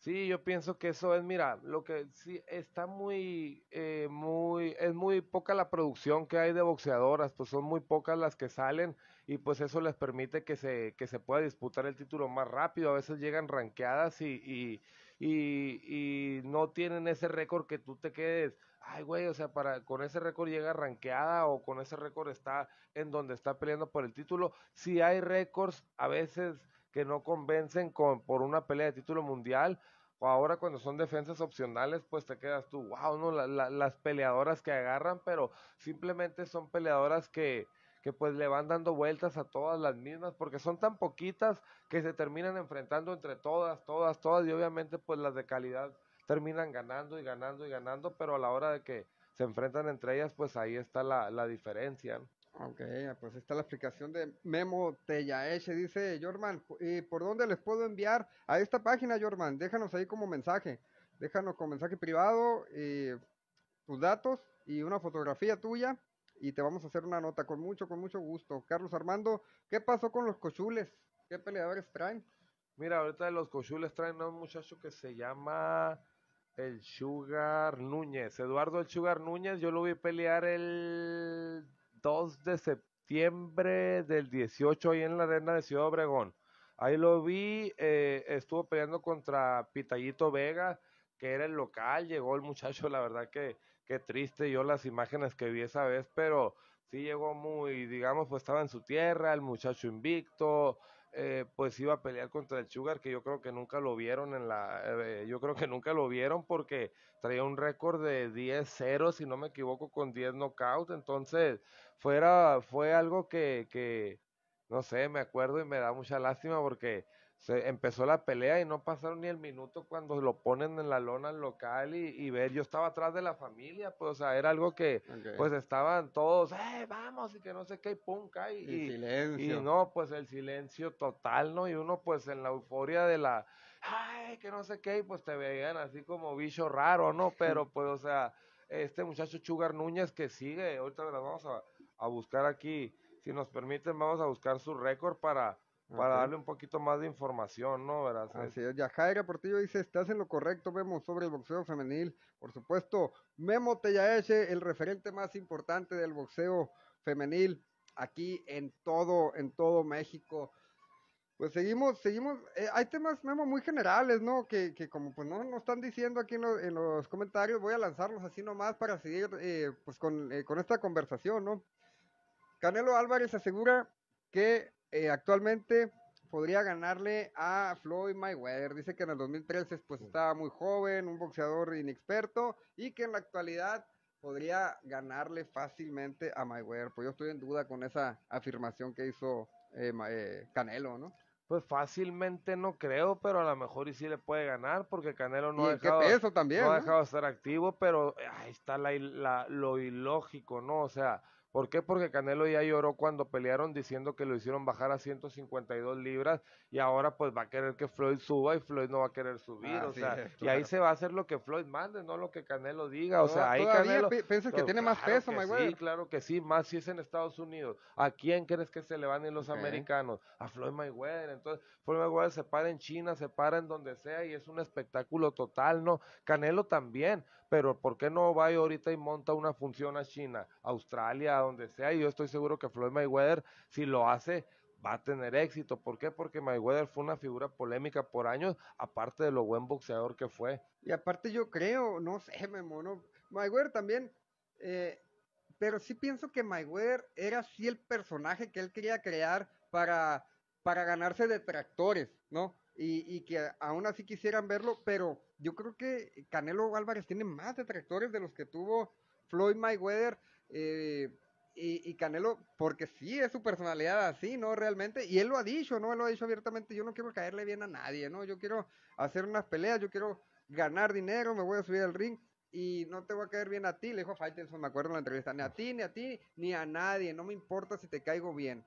Sí, yo pienso que eso es, mira, lo que sí está muy, eh, muy, es muy poca la producción que hay de boxeadoras, pues son muy pocas las que salen y pues eso les permite que se, que se pueda disputar el título más rápido, a veces llegan ranqueadas y, y y, no tienen ese récord que tú te quedes, ay güey, o sea, para con ese récord llega ranqueada o con ese récord está en donde está peleando por el título. Si hay récords a veces que no convencen con, por una pelea de título mundial, o ahora cuando son defensas opcionales, pues te quedas tú, wow, no, las peleadoras que agarran, pero simplemente son peleadoras que, que pues le van dando vueltas a todas las mismas, porque son tan poquitas que se terminan enfrentando entre todas, todas, todas, y obviamente pues las de calidad terminan ganando y ganando y ganando, pero a la hora de que se enfrentan entre ellas, pues ahí está la, diferencia. Ok, ah, pues está la explicación de Memo Tellaeche, dice Jorman, ¿y por dónde les puedo enviar a esta página, Jorman? Déjanos ahí como mensaje, déjanos como mensaje privado eh, tus datos y una fotografía tuya y te vamos a hacer una nota con mucho, con mucho gusto. Carlos Armando, ¿qué pasó con los cochules? ¿Qué peleadores traen? Mira, ahorita de los cochules traen a un muchacho que se llama el Sugar Núñez. Eduardo el Sugar Núñez, yo lo vi pelear el 2 de septiembre del 18 ahí en la arena de Ciudad Obregón. Ahí lo vi, eh, estuvo peleando contra Pitallito Vega, que era el local, llegó el muchacho, la verdad que qué triste yo las imágenes que vi esa vez, pero sí llegó muy, digamos, pues estaba en su tierra, el muchacho invicto, eh, pues iba a pelear contra el Sugar, que yo creo que nunca lo vieron en la, eh, yo creo que nunca lo vieron porque traía un récord de 10-0, si no me equivoco, con 10 knockouts, entonces fuera, fue algo que, que, no sé, me acuerdo y me da mucha lástima porque se empezó la pelea y no pasaron ni el minuto cuando lo ponen en la lona al local y, ver, yo estaba atrás de la familia, pues, o sea, era algo que, pues, estaban todos, ¡eh, vamos! Y que no sé qué, y pum, cae. Y, silencio. Y no, pues, el silencio total, ¿no? Y uno, pues, en la euforia de la, ¡ay, que no sé qué! Y pues te veían así como bicho raro, ¿no? Pero, pues, o sea, este muchacho Chugar Núñez que sigue, ahorita vez vamos a buscar aquí, si nos permiten, vamos a buscar su récord para para darle un poquito más de información, ¿no? Ya Así es. Portillo dice, estás en lo correcto, Memo, sobre el boxeo femenil. Por supuesto, Memo Tellaeche, el referente más importante del boxeo femenil aquí en todo, en todo México. Pues seguimos, seguimos, eh, hay temas, Memo, muy generales, ¿no? Que, como pues no nos están diciendo aquí en, los comentarios, voy a lanzarlos así nomás para seguir eh, pues con, eh, con esta conversación, ¿no? Canelo Álvarez asegura que eh, actualmente podría ganarle a Floyd Mayweather. Dice que en el 2013 pues estaba muy joven, un boxeador inexperto y que en la actualidad podría ganarle fácilmente a Mayweather. Pues yo estoy en duda con esa afirmación que hizo eh, eh, Canelo, ¿no? Pues fácilmente no creo, pero a lo mejor y sí le puede ganar, porque Canelo no, ha dejado, también, ha dejado de estar activo, pero ahí está lo ilógico, ¿no? O sea, ¿Por qué? Porque Canelo ya lloró cuando pelearon diciendo que lo hicieron bajar a 152 libras y ahora pues va a querer que Floyd suba y Floyd no va a querer subir. o sea, y ahí se va a hacer lo que Floyd mande, no lo que Canelo diga. o sea, ahí Canelo... Piensas que tiene más peso, my Sí, claro que sí, más si es en Estados Unidos. ¿A quién crees que se le van a los americanos? A Floyd Mayweather. Entonces, Floyd Mayweather se para en China, se para en donde sea y es un espectáculo total, ¿no? Canelo también, pero ¿por qué no va ahorita y monta una función a China, Australia, donde sea. Y yo estoy seguro que Floyd Mayweather, si lo hace, va a tener éxito. ¿Por qué? Porque Mayweather fue una figura polémica por años, aparte de lo buen boxeador que fue. Y aparte yo creo, no sé, me mono, Mayweather también, eh, pero sí pienso que Mayweather era sí el personaje que él quería crear para, para ganarse detractores, ¿no? Y, que aún así quisieran verlo, pero yo creo que Canelo Álvarez tiene más detractores de los que tuvo Floyd Mayweather. Eh, y, Canelo, porque sí es su personalidad así, ¿no? Realmente, y él lo ha dicho, ¿no? Él lo ha dicho abiertamente, yo no quiero caerle bien a nadie, ¿no? Yo quiero hacer unas peleas, yo quiero ganar dinero, me voy a subir al ring y no te voy a caer bien a ti, le dijo Faitelson, me acuerdo en la entrevista, ni a ti, ni a ti, ni a nadie, no me importa si te caigo bien.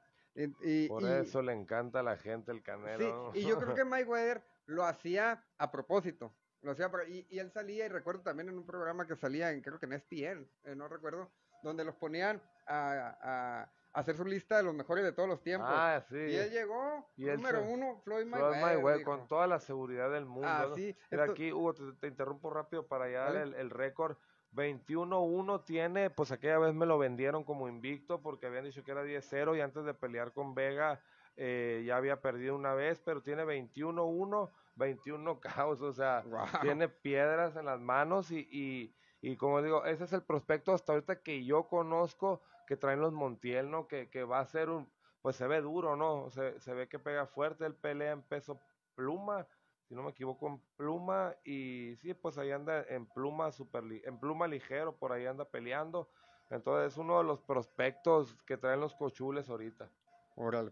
Y, Por eso le encanta a la gente el Canelo. Sí, y yo creo que Mike Weather lo hacía a propósito, lo hacía, y, y él salía, y recuerdo también en un programa que salía, en, creo que en ESPN, eh, no recuerdo, donde los ponían a, a hacer su lista de los mejores de todos los tiempos. Ah, sí. Y él llegó, y número uno, Floyd Mayweather. Floyd Mayweather con toda la seguridad del mundo. Ah, sí. aquí, Hugo, te, interrumpo rápido para ya el, el récord. 21-1 tiene, pues aquella vez me lo vendieron como invicto porque habían dicho que era 10-0 y antes de pelear con Vega eh, ya había perdido una vez, pero tiene 21-1, 21 caos, o sea, tiene piedras en las manos y y como digo, ese es el prospecto hasta ahorita que yo conozco que traen los Montiel, ¿no? Que, que va a ser un, pues se ve duro, ¿no? Se, se ve que pega fuerte, el pelea en peso pluma, si no me equivoco, en pluma, y sí, pues ahí anda en pluma, super, en pluma ligero, por ahí anda peleando. Entonces es uno de los prospectos que traen los cochules ahorita.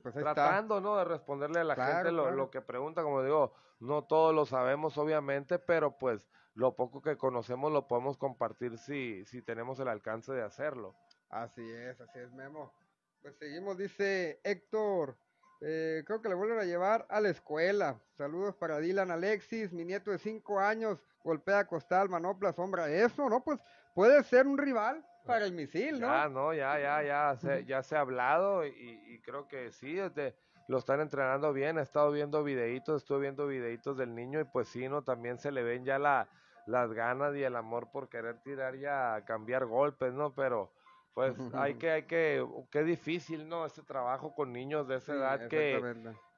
Pues Tratando, ¿no? De responderle a la gente lo, lo, que pregunta, como digo, no todos lo sabemos, obviamente, pero pues lo poco que conocemos lo podemos compartir si, si tenemos el alcance de hacerlo. Así es, así es, Memo. Pues seguimos, dice Héctor. Eh, creo que le vuelven a llevar a la escuela. Saludos para Dylan Alexis, mi nieto de 5 años, golpea costal, manopla, sombra. Eso, ¿no? Pues puede ser un rival para el misil, ¿no? Ya, no, ya, ya, ya, se, ya se ha hablado y, creo que sí, este, lo están entrenando bien. He estado viendo videitos, estuve viendo videitos del niño y pues sí, ¿no? También se le ven ya la, las ganas y el amor por querer tirar ya a cambiar golpes, ¿no? Pero pues hay que, hay que, qué difícil, ¿no? Este trabajo con niños de esa edad que,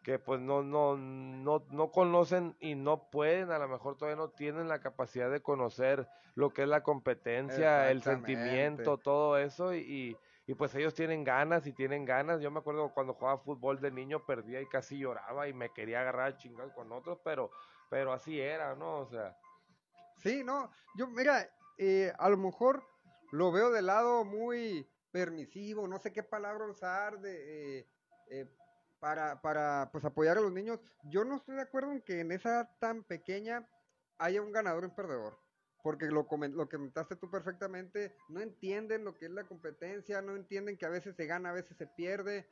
que pues no, no, no, no conocen y no pueden, a lo mejor todavía no tienen la capacidad de conocer lo que es la competencia, el sentimiento, todo eso y, y pues ellos tienen ganas y tienen ganas. Yo me acuerdo cuando jugaba fútbol de niño perdía y casi lloraba y me quería agarrar a chingar con otros, pero, pero así era, ¿no? O sea, Sí, no, yo mira, eh, a lo mejor lo veo de lado muy permisivo, no sé qué palabra usar de, eh, eh, para, para pues, apoyar a los niños. Yo no estoy de acuerdo en que en esa tan pequeña haya un ganador y un perdedor. Porque lo, lo comentaste tú perfectamente, no entienden lo que es la competencia, no entienden que a veces se gana, a veces se pierde,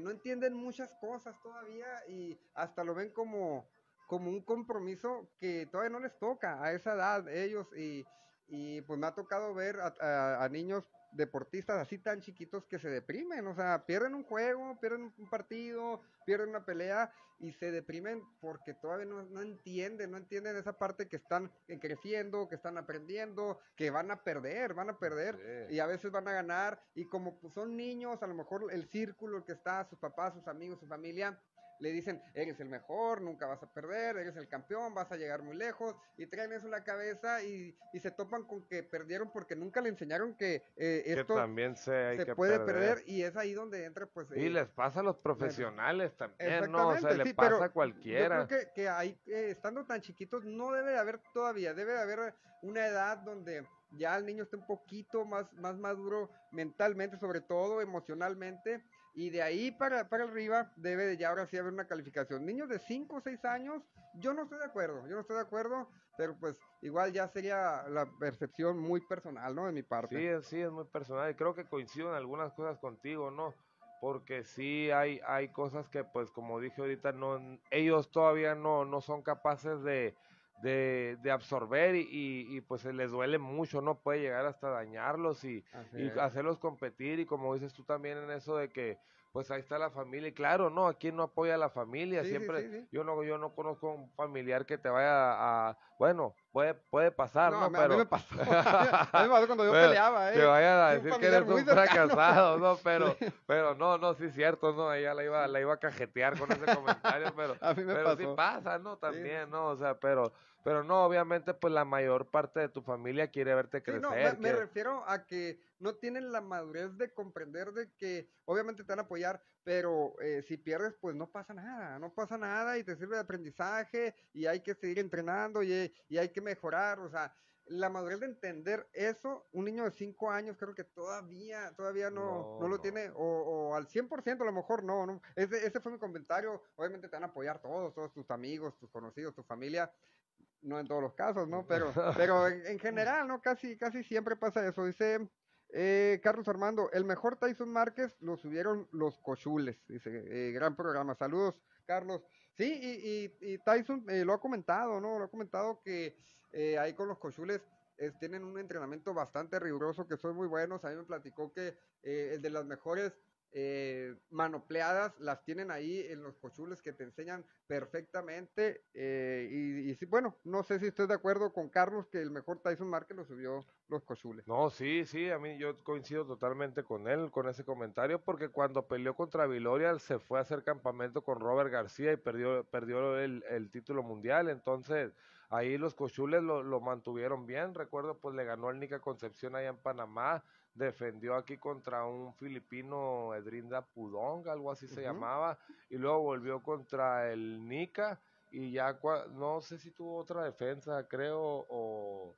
no entienden muchas cosas todavía y hasta lo ven como, como un compromiso que todavía no les toca a esa edad ellos y, y pues me ha tocado ver a, niños deportistas así tan chiquitos que se deprimen, o sea, pierden un juego, pierden un partido, pierden una pelea y se deprimen porque todavía no, entienden, no entienden esa parte que están creciendo, que están aprendiendo, que van a perder, van a perder y a veces van a ganar y como pues, son niños, a lo mejor el círculo que está, sus papás, sus amigos, su familia, le dicen, eres el mejor, nunca vas a perder, eres el campeón, vas a llegar muy lejos, y traen eso en la cabeza y, se topan con que perdieron porque nunca le enseñaron que eh, esto también se, puede perder. y es ahí donde entra pues... y les pasa a los profesionales también, ¿no? se le pasa a cualquiera. Yo creo que, ahí, eh, estando tan chiquitos, no debe de haber todavía, debe de haber una edad donde ya el niño esté un poquito más, más maduro mentalmente, sobre todo emocionalmente, y de ahí para, para arriba debe de ya ahora sí haber una calificación. Niños de 5 o 6 años, yo no estoy de acuerdo, yo no estoy de acuerdo, pero pues igual ya sería la percepción muy personal, ¿no? De mi parte. Sí, sí, es muy personal y creo que coincido en algunas cosas contigo, ¿no? Porque sí hay, hay cosas que pues como dije ahorita, no, ellos todavía no, no son capaces de, de, de absorber y, y, pues les duele mucho, ¿no? Puede llegar hasta dañarlos y, hacerlos competir y como dices tú también en eso de que pues ahí está la familia y claro, no, aquí no apoya a la familia, siempre yo no yo no conozco un familiar que te vaya a, bueno, puede puede pasar, no, pero a me pasó. a mí me pasó cuando yo peleaba, eh. Te vaya a decir que eres un fracasado, no, pero pero no, no, sí es cierto, no, ella la iba la iba a cajetear con ese comentario, pero sí pasa, no, también, no, o sea, pero pero no, obviamente, pues la mayor parte de tu familia quiere verte crecer. Sí, no, me, refiero a que no tienen la madurez de comprender de que obviamente te van a apoyar, pero eh, si pierdes, pues no pasa nada, no pasa nada y te sirve de aprendizaje y hay que seguir entrenando y, y hay que mejorar, o sea, la madurez de entender eso, un niño de 5 años creo que todavía, todavía no, no, lo tiene, o, o, al 100% a lo mejor no, no. Ese, ese fue mi comentario, obviamente te van a apoyar todos, todos tus amigos, tus conocidos, tu familia, no en todos los casos, ¿no? Pero, pero en, general, ¿no? Casi, casi siempre pasa eso. Dice eh, Carlos Armando, el mejor Tyson Márquez lo subieron los cochules. Dice, eh, gran programa. Saludos, Carlos. Sí, y, y, Tyson eh, lo ha comentado, ¿no? Lo ha comentado que ahí con los cochules tienen un entrenamiento bastante riguroso, que son muy buenos. A mí me platicó que el de las mejores eh, manopleadas, las tienen ahí en los cochules que te enseñan perfectamente. Eh, y, bueno, no sé si estás de acuerdo con Carlos que el mejor Tyson Marquez lo subió los cochules. No, sí, sí, a mí yo coincido totalmente con él, con ese comentario, porque cuando peleó contra Viloria se fue a hacer campamento con Robert García y perdió, perdió el, título mundial. Entonces, ahí los cochules lo, lo mantuvieron bien. Recuerdo, pues le ganó el Nica Concepción allá en Panamá defendió aquí contra un filipino, Edrinda Pudong, algo así se llamaba, y luego volvió contra el Nica, y ya no sé si tuvo otra defensa, creo, o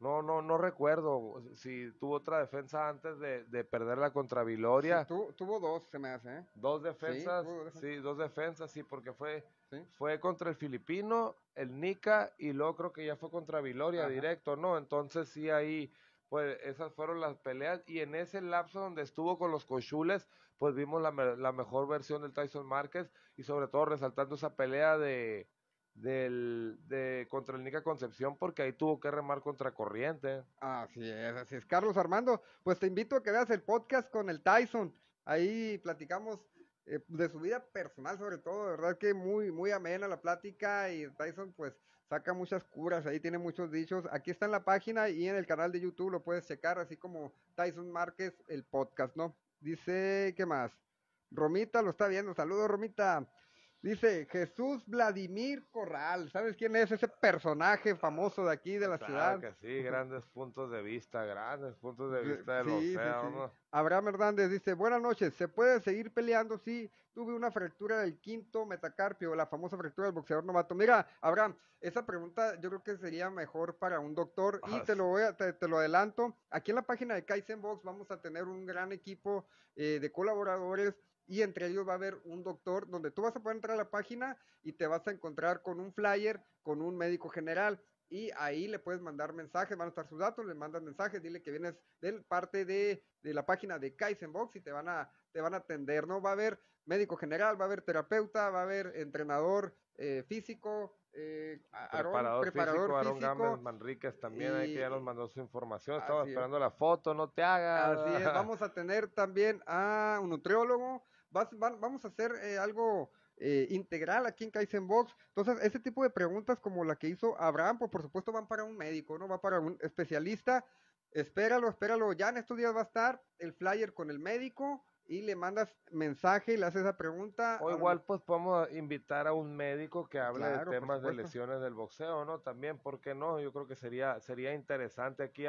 no, no, no recuerdo si tuvo otra defensa antes de, de perderla contra Viloria. tuvo dos, se me hace. ¿eh? Dos defensas, sí, dos defensas, sí, porque fue, fue contra el filipino, el Nica, y luego creo que ya fue contra Viloria directo, ¿no? Entonces sí ahí pues esas fueron las peleas y en ese lapso donde estuvo con los cochules, pues vimos la, mejor versión del Tyson Márquez y sobre todo resaltando esa pelea de, del, contra el Nica Concepción porque ahí tuvo que remar contra corriente. Así es, así es. Carlos Armando, pues te invito a que veas el podcast con el Tyson. Ahí platicamos eh, de su vida personal sobre todo, de verdad que muy, muy amena la plática y Tyson pues saca muchas curas, ahí tiene muchos dichos. Aquí está en la página y en el canal de YouTube lo puedes checar, así como Tyson Márquez, el podcast, ¿no? Dice, ¿qué más? Romita lo está viendo, saludos Romita. Dice Jesús Vladimir Corral. ¿Sabes quién es ese personaje famoso de aquí, de la ciudad? que sí, grandes puntos de vista, grandes puntos de vista del Abraham Hernández dice, buenas noches, ¿se puede seguir peleando? Sí, tuve una fractura del quinto metacarpio, la famosa fractura del boxeador novato. Mira, Abraham, esa pregunta yo creo que sería mejor para un doctor y te lo, voy te, lo adelanto. Aquí en la página de Kaizen Box vamos a tener un gran equipo eh, de colaboradores y entre ellos va a haber un doctor donde tú vas a poder entrar a la página y te vas a encontrar con un flyer, con un médico general y ahí le puedes mandar mensajes, van a estar sus datos, le mandas mensajes, dile que vienes del parte de, la página de Kaizenbox y te van a te van a atender, ¿no? Va a haber médico general, va a haber terapeuta, va a haber entrenador eh, físico, eh, preparador, físico, Aaron Gámez Manríquez también, ahí que ya nos mandó su información, estaba esperando la foto, no te hagas. Así vamos a tener también a un nutriólogo, vamos a hacer eh, algo eh, integral aquí en Kaizen Box. Entonces, ese tipo de preguntas como la que hizo Abraham, pues por supuesto van para un médico, ¿no? Va para un especialista. Espéralo, espéralo. Ya en estos días va a estar el flyer con el médico y le mandas mensaje y le haces esa pregunta. O igual pues podemos invitar a un médico que hable de temas de lesiones del boxeo, ¿no? También, ¿por qué no? Yo creo que sería sería interesante aquí,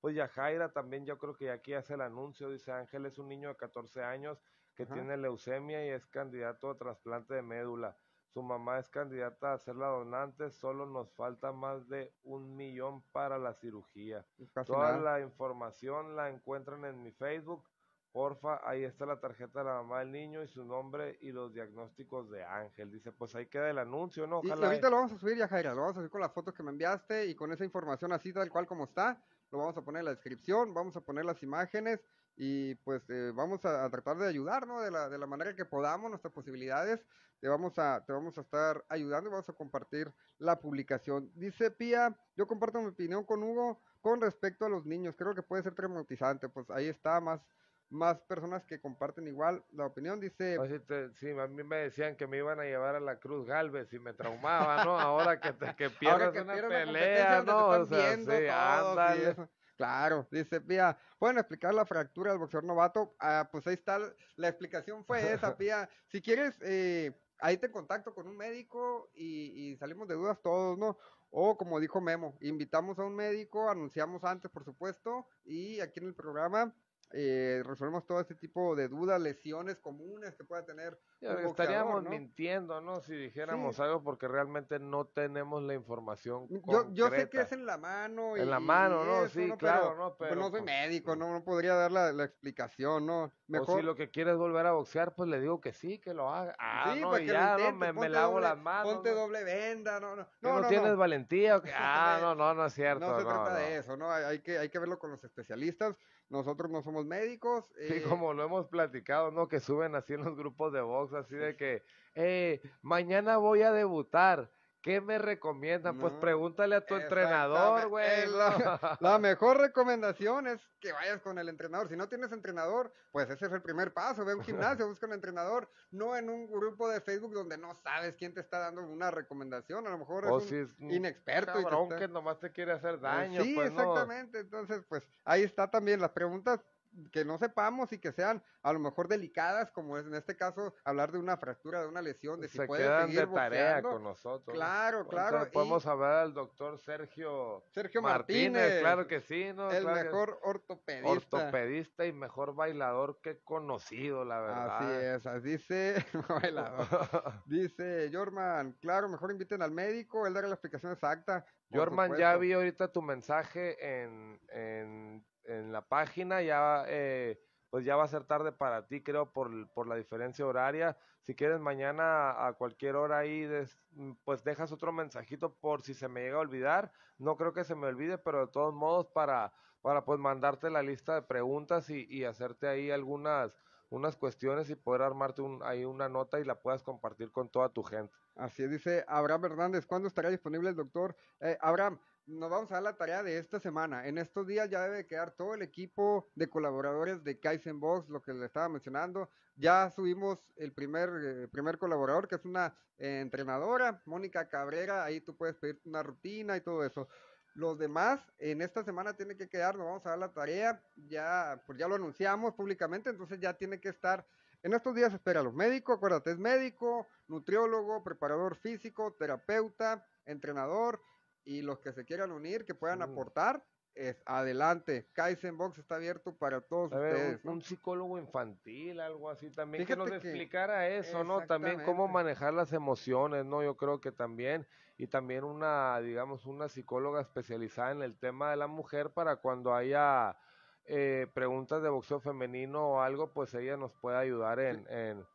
pues Jaira también yo creo que aquí hace el anuncio, dice Ángel es un niño de 14 años que tiene leucemia y es candidato a trasplante de médula. Su mamá es candidata a ser la donante, solo nos falta más de un millón para la cirugía. Toda la información la encuentran en mi Facebook. Porfa, ahí está la tarjeta de la mamá del niño y su nombre y los diagnósticos de Ángel. Dice, pues ahí queda el anuncio, ¿no? Ojalá. Y ahorita lo vamos a subir ya, Jaira. Lo vamos a subir con las fotos que me enviaste y con esa información así tal cual como está. Lo vamos a poner en la descripción, vamos a poner las imágenes y pues eh, vamos a, tratar de ayudar, ¿no? De la, manera que podamos, nuestras posibilidades, te vamos, a, te vamos a estar ayudando y vamos a compartir la publicación. Dice Pía, yo comparto mi opinión con Hugo con respecto a los niños, creo que puede ser traumatizante, pues ahí está más más personas que comparten igual la opinión. Dice. sí, a mí me decían que me iban a llevar a la Cruz Galvez y me traumaba, ¿no? Ahora que, te, que ¿no? O sea, sí, Claro, dice Pía, ¿pueden explicar la fractura del boxeador novato? Ah, pues ahí está, la explicación fue esa, Pía. Si quieres, eh, ahí te contacto con un médico y, y, salimos de dudas todos, ¿no? O como dijo Memo, invitamos a un médico, anunciamos antes, por supuesto, y aquí en el programa eh, resolvemos todo este tipo de dudas, lesiones comunes que pueda tener. estaríamos mintiendo, ¿no? Si dijéramos algo porque realmente no tenemos la información. Yo, sé que es en la mano. en la mano, ¿no? sí, claro, pero, ¿no? Pues, soy pues, médico, pues. ¿no? No podría dar la, explicación, ¿no? Mejor... O si lo que quieres volver a boxear, pues le digo que sí, que lo haga. Ah, sí, ya, me, lavo las manos. Ponte doble venda, no, no. No, tienes valentía. Ah, no, no, no es cierto. No se trata de eso, ¿no? Hay que, hay que verlo con los especialistas. Nosotros no somos médicos. Eh. Sí, como lo hemos platicado, ¿no? Que suben así en los grupos de box, así de que, eh, mañana voy a debutar ¿Qué me recomiendan? pues mm, pregúntale a tu entrenador, güey. La, mejor recomendación es que vayas con el entrenador. Si no tienes entrenador, pues ese es el primer paso. Ve a un gimnasio, busca un entrenador. No en un grupo de Facebook donde no sabes quién te está dando una recomendación. A lo mejor es, un, si es inexperto. y que nomás te quiere hacer pues daño. sí, pues exactamente. Entonces, pues ahí está también las preguntas que no sepamos y que sean a lo mejor delicadas, como es en este caso hablar de una fractura, de una lesión, de si Se puede seguir de tarea con nosotros. Claro, claro. podemos hablar al doctor Sergio, Sergio Martínez, claro que sí, ¿no? El mejor ortopedista. Ortopedista y mejor bailador que he conocido, la verdad. Así es, así dice, bailador. dice Jorman, claro, mejor inviten al médico, él dará la explicación exacta. Jorman, ya vi ahorita tu mensaje en, en en la página. Ya, eh, pues ya va a ser tarde para ti, creo, por, por la diferencia horaria. Si quieres, mañana a cualquier hora ahí, pues dejas otro mensajito por si se me llega a olvidar. No creo que se me olvide, pero de todos modos, para, para pues mandarte la lista de preguntas y, y hacerte ahí algunas unas cuestiones y poder armarte ahí una nota y la puedas compartir con toda tu gente. Así dice Abraham Hernández, ¿cuándo estará disponible el doctor? Eh, Abraham, nos vamos a dar la tarea de esta semana. En estos días ya debe quedar todo el equipo de colaboradores de Kaizen Box, lo que le estaba mencionando. Ya subimos el primer, eh, primer colaborador, que es una eh, entrenadora, Mónica Cabrera. Ahí tú puedes pedir una rutina y todo eso. Los demás, en esta semana tiene que quedar, nos vamos a dar la tarea. Ya, pues ya lo anunciamos públicamente, entonces ya tiene que estar en estos días espera a los médicos, acuérdate, es médico, nutriólogo, preparador físico, terapeuta, entrenador y los que se quieran unir, que puedan aportar, es adelante. Kaizen Box está abierto para todos Un, psicólogo infantil, algo así también, que nos explicara eso, ¿no? También cómo manejar las emociones, ¿no? Yo creo que también, y también una, digamos, una psicóloga especializada en el tema de la mujer para cuando haya eh, preguntas de boxeo femenino o algo, pues ella nos puede ayudar en, en,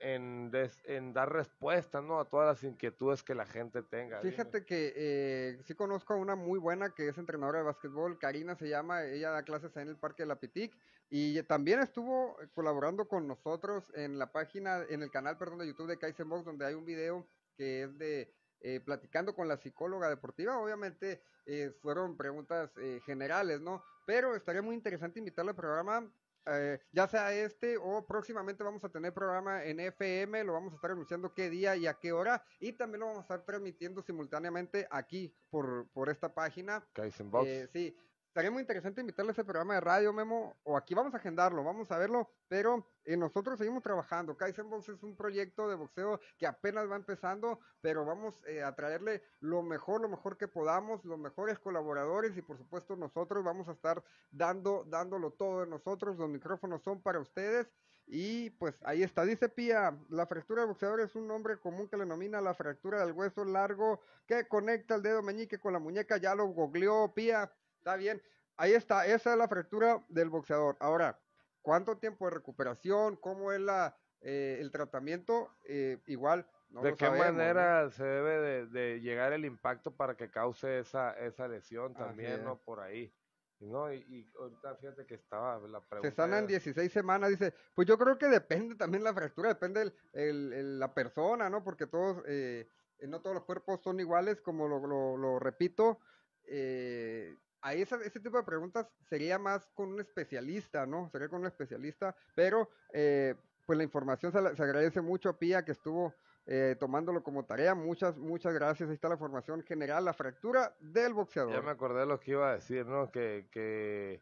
en, en, dar respuesta ¿no? a todas las inquietudes que la gente tenga. Fíjate que eh, sí conozco a una muy buena que es entrenadora de básquetbol, Karina se llama, ella da clases en el Parque de la Pitic y también estuvo colaborando con nosotros en la página, en el canal, perdón, de YouTube de Kaisenbox, donde hay un video que es de eh, platicando con la psicóloga deportiva. Obviamente eh, fueron preguntas eh, generales, ¿no? Pero estaría muy interesante invitarlo al programa. Eh, ya sea este o próximamente vamos a tener programa en FM, lo vamos a estar anunciando qué día y a qué hora y también lo vamos a estar transmitiendo simultáneamente aquí por, por esta página. Eh, sí, Estaría muy interesante invitarle a ese programa de radio, Memo, o aquí vamos a agendarlo, vamos a verlo, pero eh, nosotros seguimos trabajando. Kaizen es un proyecto de boxeo que apenas va empezando, pero vamos eh, a traerle lo mejor, lo mejor que podamos, los mejores colaboradores y por supuesto nosotros vamos a estar dando, dándolo todo de nosotros, los micrófonos son para ustedes. Y pues ahí está, dice Pía, la fractura de boxeador es un nombre común que le nomina la fractura del hueso largo que conecta el dedo meñique con la muñeca, ya lo googleó Pía, Está bien. Ahí está. Esa es la fractura del boxeador. Ahora, ¿cuánto tiempo de recuperación? ¿Cómo es la, eh, el tratamiento? Eh, igual. ¿De qué manera se debe de, llegar el impacto para que cause esa, esa lesión también, ¿no? Por ahí. No, y, ahorita fíjate que estaba la pregunta. Se sanan 16 semanas, dice. Pues yo creo que depende también la fractura, depende el, el, la persona, ¿no? Porque todos, eh, eh, no todos los cuerpos son iguales, como lo, lo, lo repito. Eh, a ese, ese tipo de preguntas sería más con un especialista, ¿no? Sería con un especialista, pero eh, pues la información se, agradece mucho a Pía que estuvo eh, tomándolo como tarea. Muchas, muchas gracias. Ahí está la formación general, la fractura del boxeador. Ya me acordé de lo que iba a decir, ¿no? Que, que,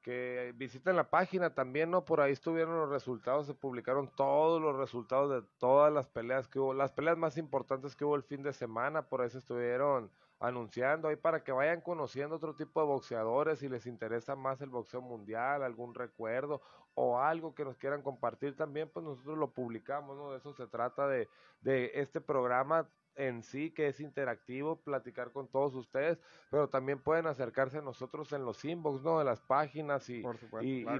que visiten la página también, ¿no? Por ahí estuvieron los resultados, se publicaron todos los resultados de todas las peleas que hubo, las peleas más importantes que hubo el fin de semana, por ahí estuvieron anunciando ahí para que vayan conociendo otro tipo de boxeadores si les interesa más el boxeo mundial, algún recuerdo o algo que nos quieran compartir también, pues nosotros lo publicamos, ¿no? De eso se trata de, de este programa en sí, que es interactivo, platicar con todos ustedes, pero también pueden acercarse a nosotros en los inbox, ¿no? De las páginas y por,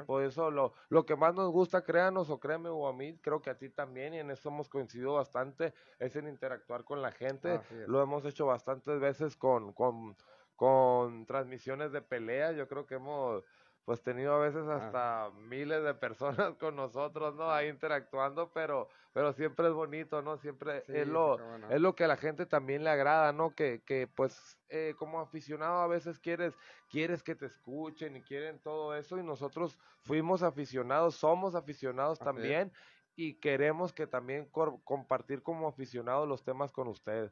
por eso lo, lo, que más nos gusta, créanos o créeme o a mí, creo que a ti también, y en eso hemos coincidido bastante, es en interactuar con la gente. Lo hemos hecho bastantes veces con, con, con transmisiones de pelea, yo creo que hemos pues tenido a veces hasta miles de personas con nosotros, ¿no? Ahí interactuando, pero, pero siempre es bonito, ¿no? Siempre es, lo, es lo que a la gente también le agrada, ¿no? Que, que pues eh, como aficionado a veces quieres, quieres que te escuchen y quieren todo eso y nosotros fuimos aficionados, somos aficionados también y queremos que también compartir como aficionados los temas con usted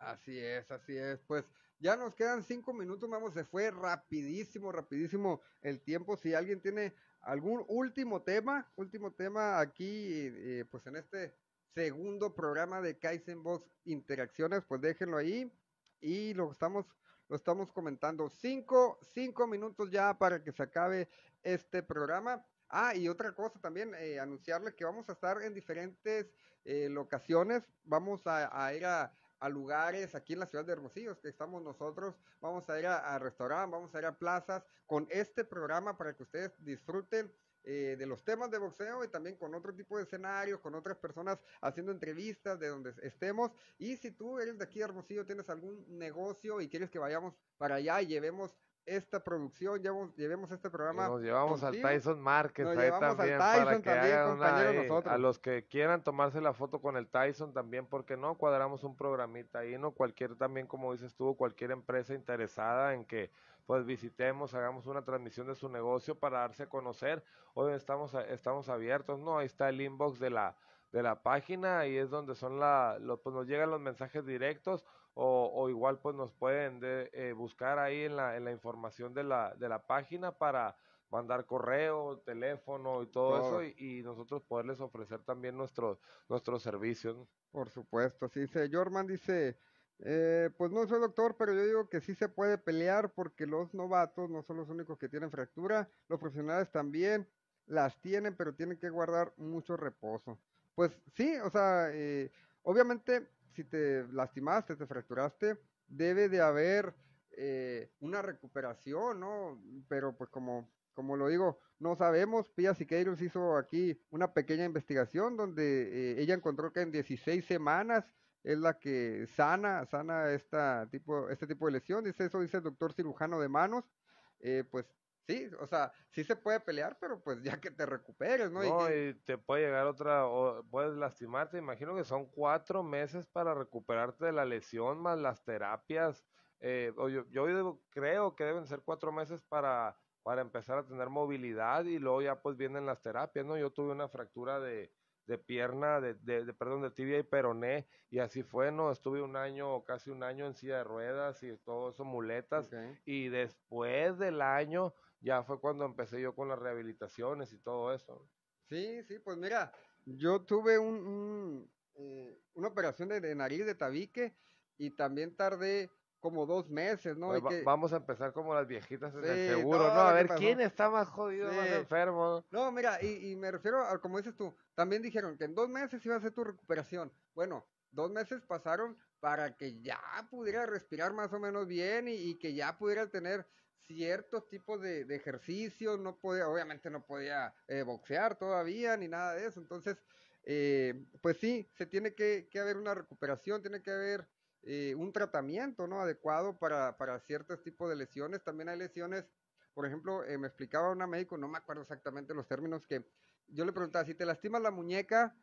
Así es, así es, pues ya nos quedan cinco minutos, vamos, se fue rapidísimo, rapidísimo el tiempo. Si alguien tiene algún último tema, último tema aquí, eh, pues en este segundo programa de Kaizen Box Interacciones, pues déjenlo ahí y lo estamos, lo estamos comentando. Cinco, cinco minutos ya para que se acabe este programa. Ah, y otra cosa también, eh, anunciarles que vamos a estar en diferentes eh, locaciones. Vamos a ir a a lugares aquí en la ciudad de Hermosillo, que estamos nosotros, vamos a ir a, restaurantes, vamos a ir a plazas con este programa para que ustedes disfruten. Eh, de los temas de boxeo y también con otro tipo de escenarios, con otras personas haciendo entrevistas de donde estemos. Y si tú eres de aquí de Hermosillo, tienes algún negocio y quieres que vayamos para allá y llevemos esta producción, llevemos este programa. Nos llevamos al Tyson Márquez ahí también, para que hagan una, eh, a los que quieran tomarse la foto con el Tyson también, porque no, cuadramos un programita ahí, no cualquier, también como dices tú, cualquier empresa interesada en que pues visitemos, hagamos una transmisión de su negocio para darse a conocer. Hoy estamos, estamos abiertos, ¿no? Ahí está el inbox de la, de la página, y es donde son la, pues nos llegan los mensajes directos o, igual pues nos pueden eh, buscar ahí en la, información de la, página para mandar correo, teléfono y todo, eso y, nosotros poderles ofrecer también nuestros nuestros servicios. Por supuesto, así dice Jorman, eh, dice, pues no soy doctor, pero yo digo que sí se puede pelear porque los novatos no son los únicos que tienen fractura, los profesionales también las tienen, pero tienen que guardar mucho reposo. Pues sí, o sea, eh, obviamente si te lastimaste, te fracturaste, debe de haber eh, una recuperación, ¿no? Pero pues como, como lo digo, no sabemos. Pia Siqueiros hizo aquí una pequeña investigación donde eh, ella encontró que en 16 semanas es la que sana, sana esta tipo, este tipo de lesión. Dice eso, dice el doctor cirujano de manos. Eh, pues sí, o sea, sí se puede pelear, pero pues ya que te recuperes, ¿no? No, y, te puede llegar otra, puedes lastimarte, imagino que son cuatro meses para recuperarte de la lesión, más las terapias, eh, yo, yo creo que deben ser cuatro meses para, para empezar a tener movilidad y luego ya pues vienen las terapias, ¿no? Yo tuve una fractura de, de pierna, de, de, perdón, de tibia y peroné, y así fue, ¿no? Estuve un año, casi un año en silla de ruedas y todo eso, muletas, y después del año ya fue cuando empecé yo con las rehabilitaciones y todo eso. Sí, sí, pues mira, yo tuve un, eh, una operación de, de, nariz de tabique y también tardé como dos meses, ¿no? Pues vamos a empezar como las viejitas en el seguro, ¿no? A ver quién está más jodido, más enfermo. No, mira, y, me refiero a, como dices tú, también dijeron que en dos meses iba a ser tu recuperación. Bueno, dos meses pasaron para que ya pudiera respirar más o menos bien y que ya pudiera tener ciertos tipos de, de ejercicios, no podía, obviamente no podía eh, boxear todavía ni nada de eso, entonces, eh, pues sí, se tiene que, que, haber una recuperación, tiene que haber eh, un tratamiento ¿no? adecuado para, ciertos tipos de lesiones, también hay lesiones, por ejemplo, me explicaba una médico, no me acuerdo exactamente los términos que yo le preguntaba, si te lastimas la muñeca,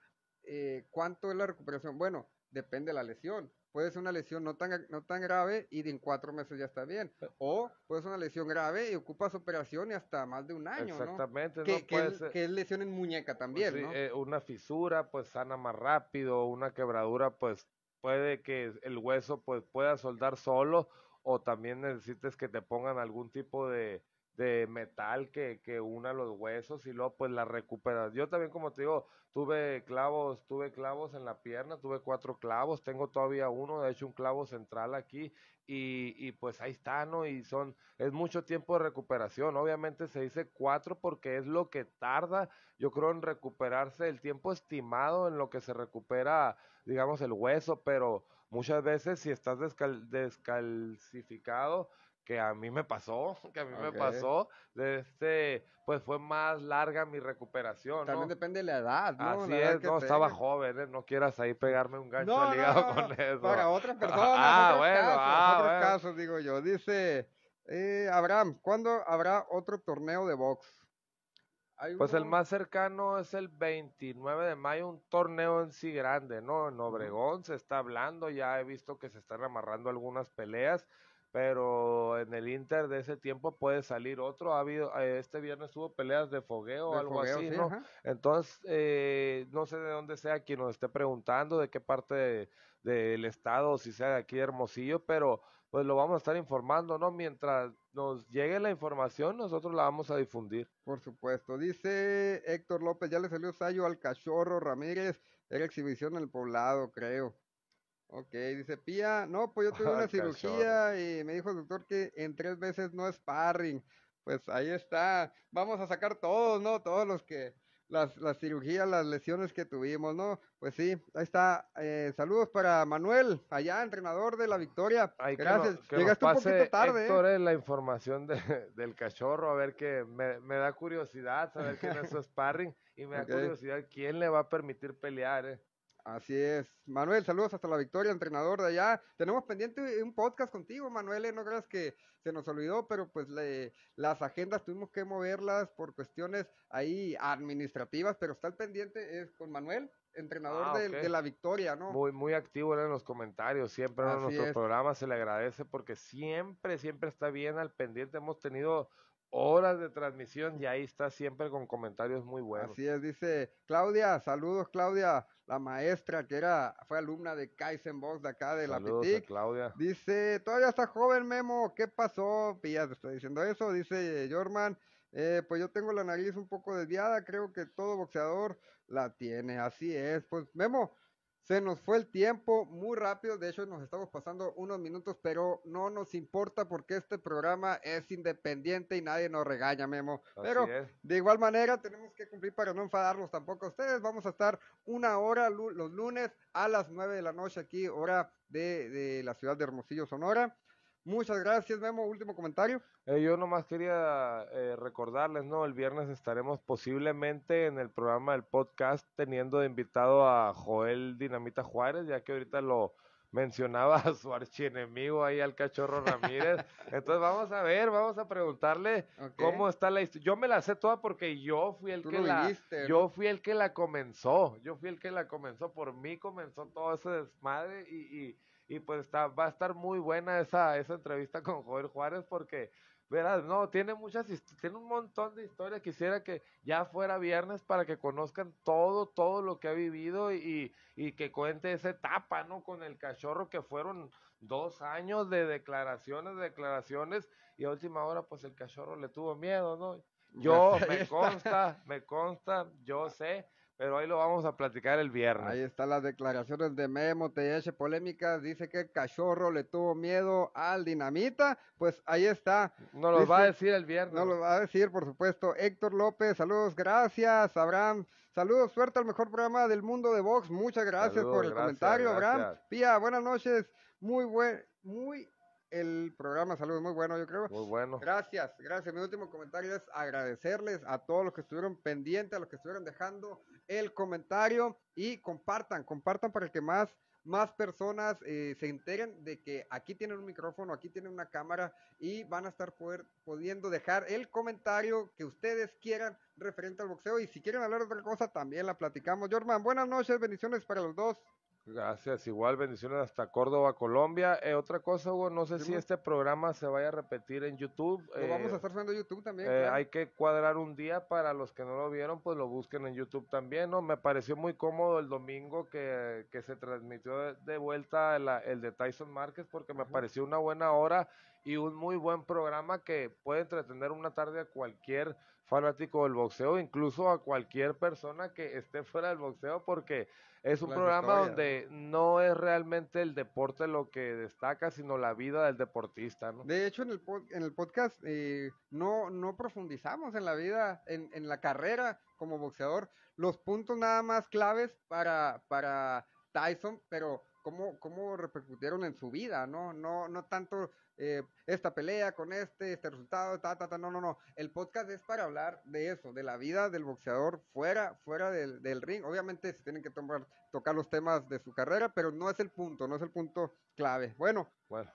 ¿cuánto es la recuperación? Bueno, depende de la lesión. Puede ser una lesión no tan, no tan grave y en cuatro meses ya está bien. Eh. O puede ser una lesión grave y ocupas operación y hasta más de un año. Exactamente. ¿no? Que, Es, lesión en muñeca pues también. Eh, una fisura pues sana más rápido, una quebradura pues puede que el hueso pues pueda soldar solo o también necesites que te pongan algún tipo de, de metal que, que una los huesos y luego pues la recuperas. Yo también como te digo, tuve clavos, tuve clavos en la pierna, tuve cuatro clavos, tengo todavía uno, de hecho un clavo central aquí y, pues ahí está, ¿no? Y son, es mucho tiempo de recuperación, obviamente se dice cuatro porque es lo que tarda, yo creo, en recuperarse el tiempo estimado en lo que se recupera, digamos, el hueso, pero muchas veces si estás descalcificado, que a mí me pasó, que a mí me pasó, de este, pues fue más larga mi recuperación. También depende de la edad, ¿no? Así es, no, estaba joven, ¿eh? no quieras ahí pegarme un gancho ligado con eso. Para otras personas, ah, bueno, ah, otros casos, digo yo. Dice, eh, Abraham, ¿cuándo habrá otro torneo de box? Pues el más cercano es el 29 de mayo, un torneo en sí grande, ¿no? En Obregón se está hablando, ya he visto que se están amarrando algunas peleas pero en el Inter de ese tiempo puede salir otro. Ha habido, eh, este viernes hubo peleas de fogueo o algo así, ¿no? Entonces, eh, no sé de dónde sea quien nos esté preguntando, de qué parte del estado, si sea de aquí Hermosillo, pero pues lo vamos a estar informando, ¿no? Mientras nos llegue la información, nosotros la vamos a difundir. Por supuesto. Dice Héctor López, ya le salió Sayo al cachorro Ramírez, era exhibición en el poblado, creo. Ok, dice Pía, no, pues yo tuve una cirugía y me dijo el doctor que en tres veces no es parring, Pues ahí está, vamos a sacar todos, ¿no? Todos los que, las, las cirugías, las lesiones que tuvimos, ¿no? Pues sí, ahí está. Eh, saludos para Manuel, allá, entrenador de la victoria. Gracias. Llegaste un poquito tarde. ¿eh? Héctor, eh, la información del cachorro, a ver que me, da curiosidad saber quién es su sparring y me da curiosidad quién le va a permitir pelear, ¿eh? Así es. Manuel, saludos hasta la victoria, entrenador de allá. Tenemos pendiente un podcast contigo, Manuel. ¿eh? No creas que se nos olvidó, pero pues las agendas tuvimos que moverlas por cuestiones ahí administrativas, pero está el pendiente es con Manuel, entrenador ah, de, la victoria, ¿no? Muy, muy activo en los comentarios, siempre en nuestro nuestros programas se le agradece porque siempre, siempre está bien al pendiente. Hemos tenido horas de transmisión y ahí está siempre con comentarios muy buenos. Así es, dice Claudia, saludos Claudia, la maestra que era, fue alumna de Kaisenbox Box de acá de la Pitic. Claudia. Dice, todavía está joven Memo, ¿qué pasó? Pillas, te estoy diciendo eso, dice Jorman. Eh, pues yo tengo la nariz un poco desviada, creo que todo boxeador la tiene, así es. Pues Memo, se nos fue el tiempo muy rápido, de hecho nos estamos pasando unos minutos, pero no nos importa porque este programa es independiente y nadie nos regaña, Memo. pero de igual manera tenemos que cumplir para no enfadarlos tampoco a ustedes. Vamos a estar una hora los lunes a las nueve de la noche aquí, hora de, de la ciudad de Hermosillo, Sonora. Muchas gracias, Memo. Último comentario. Eh, yo nomás quería eh, recordarles, ¿no? El viernes estaremos posiblemente en el programa del podcast teniendo de invitado a Joel Dinamita Juárez, ya que ahorita lo mencionaba su archienemigo ahí al cachorro Ramírez. Entonces vamos a ver, vamos a preguntarle cómo está la historia. Yo me la sé toda porque yo fui el que la yo fui el que la comenzó. Yo fui el que la comenzó, por mí comenzó todo ese desmadre y y pues está, va a estar muy buena esa, esa entrevista con Javier Juárez porque, verás, no, tiene muchas, tiene un montón de historias. Quisiera que ya fuera viernes para que conozcan todo, todo lo que ha vivido y, y que cuente esa etapa, ¿no? Con el cachorro que fueron dos años de declaraciones, declaraciones y a última hora pues el cachorro le tuvo miedo, ¿no? Yo me consta, me consta, yo sé pero ahí lo vamos a platicar el viernes. Ahí están las declaraciones de Memo TH polémicas. Dice que el cachorro le tuvo miedo al dinamita. Pues ahí está. No lo va a decir el viernes. No lo va a decir, por supuesto. Héctor López, saludos, gracias. Abraham, saludos, suerte al mejor programa del mundo de Vox. Muchas gracias por el comentario, Abraham. Pía, buenas noches. Muy buen, muy el programa. Saludos, muy bueno, yo creo. Muy bueno. Gracias, gracias. Mi último comentario es agradecerles a todos los que estuvieron pendientes, a los que estuvieron dejando el comentario y compartan, compartan para que más más personas eh, se enteren de que aquí tienen un micrófono, aquí tienen una cámara y van a estar pudiendo dejar el comentario que ustedes quieran referente al boxeo. Y si quieren hablar de otra cosa, también la platicamos. Jorman, buenas noches, bendiciones para los dos. Gracias, igual bendiciones hasta Córdoba, Colombia. Eh, otra cosa, Hugo, no sé si este programa se vaya a repetir en YouTube. vamos a eh, estar subiendo a YouTube también. Eh, hay que cuadrar un día para los que no lo vieron, pues lo busquen en YouTube también, ¿no? Me pareció muy cómodo el domingo que, se transmitió de, vuelta el de Tyson Márquez porque me pareció una buena hora y un muy buen programa que puede entretener una tarde a cualquier fanático del boxeo, incluso a cualquier persona que esté fuera del boxeo, porque es un programa donde no es realmente el deporte lo que destaca, sino la vida del deportista. ¿no? De hecho, en el, podcast eh, no, profundizamos en la vida, en, la carrera como boxeador, los puntos nada más claves para, Tyson, pero cómo, repercutieron en su vida, No, no tanto eh, esta pelea con este, este resultado, ta, ta, no, no, no. El podcast es para hablar de eso, de la vida del boxeador fuera, fuera del, ring. Obviamente se tienen que tomar, tocar los temas de su carrera, pero no es el punto, no es el punto clave. Bueno,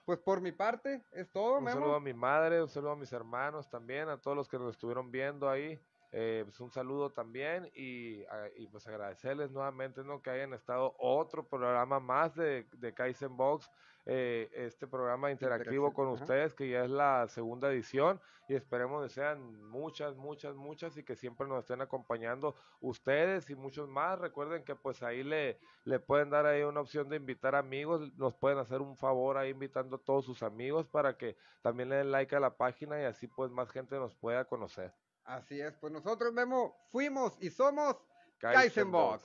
pues por mi parte es todo. Un saludo a mi madre, un saludo a mis hermanos también, a todos los que nos estuvieron viendo ahí. Eh, pues, un saludo también y, pues agradecerles nuevamente ¿no? que hayan estado otro programa más de, de Kaizen Box, eh, este programa interactivo con ustedes que ya es la segunda edición y esperemos que sean muchas, muchas, muchas y que siempre nos estén acompañando ustedes y muchos más. Recuerden que pues ahí le, le pueden dar ahí una opción de invitar amigos, nos pueden hacer un favor ahí invitando a todos sus amigos para que también le den like a la página y así pues más gente nos pueda conocer. Así es, pues nosotros vemos, fuimos y somos Kaizenbox.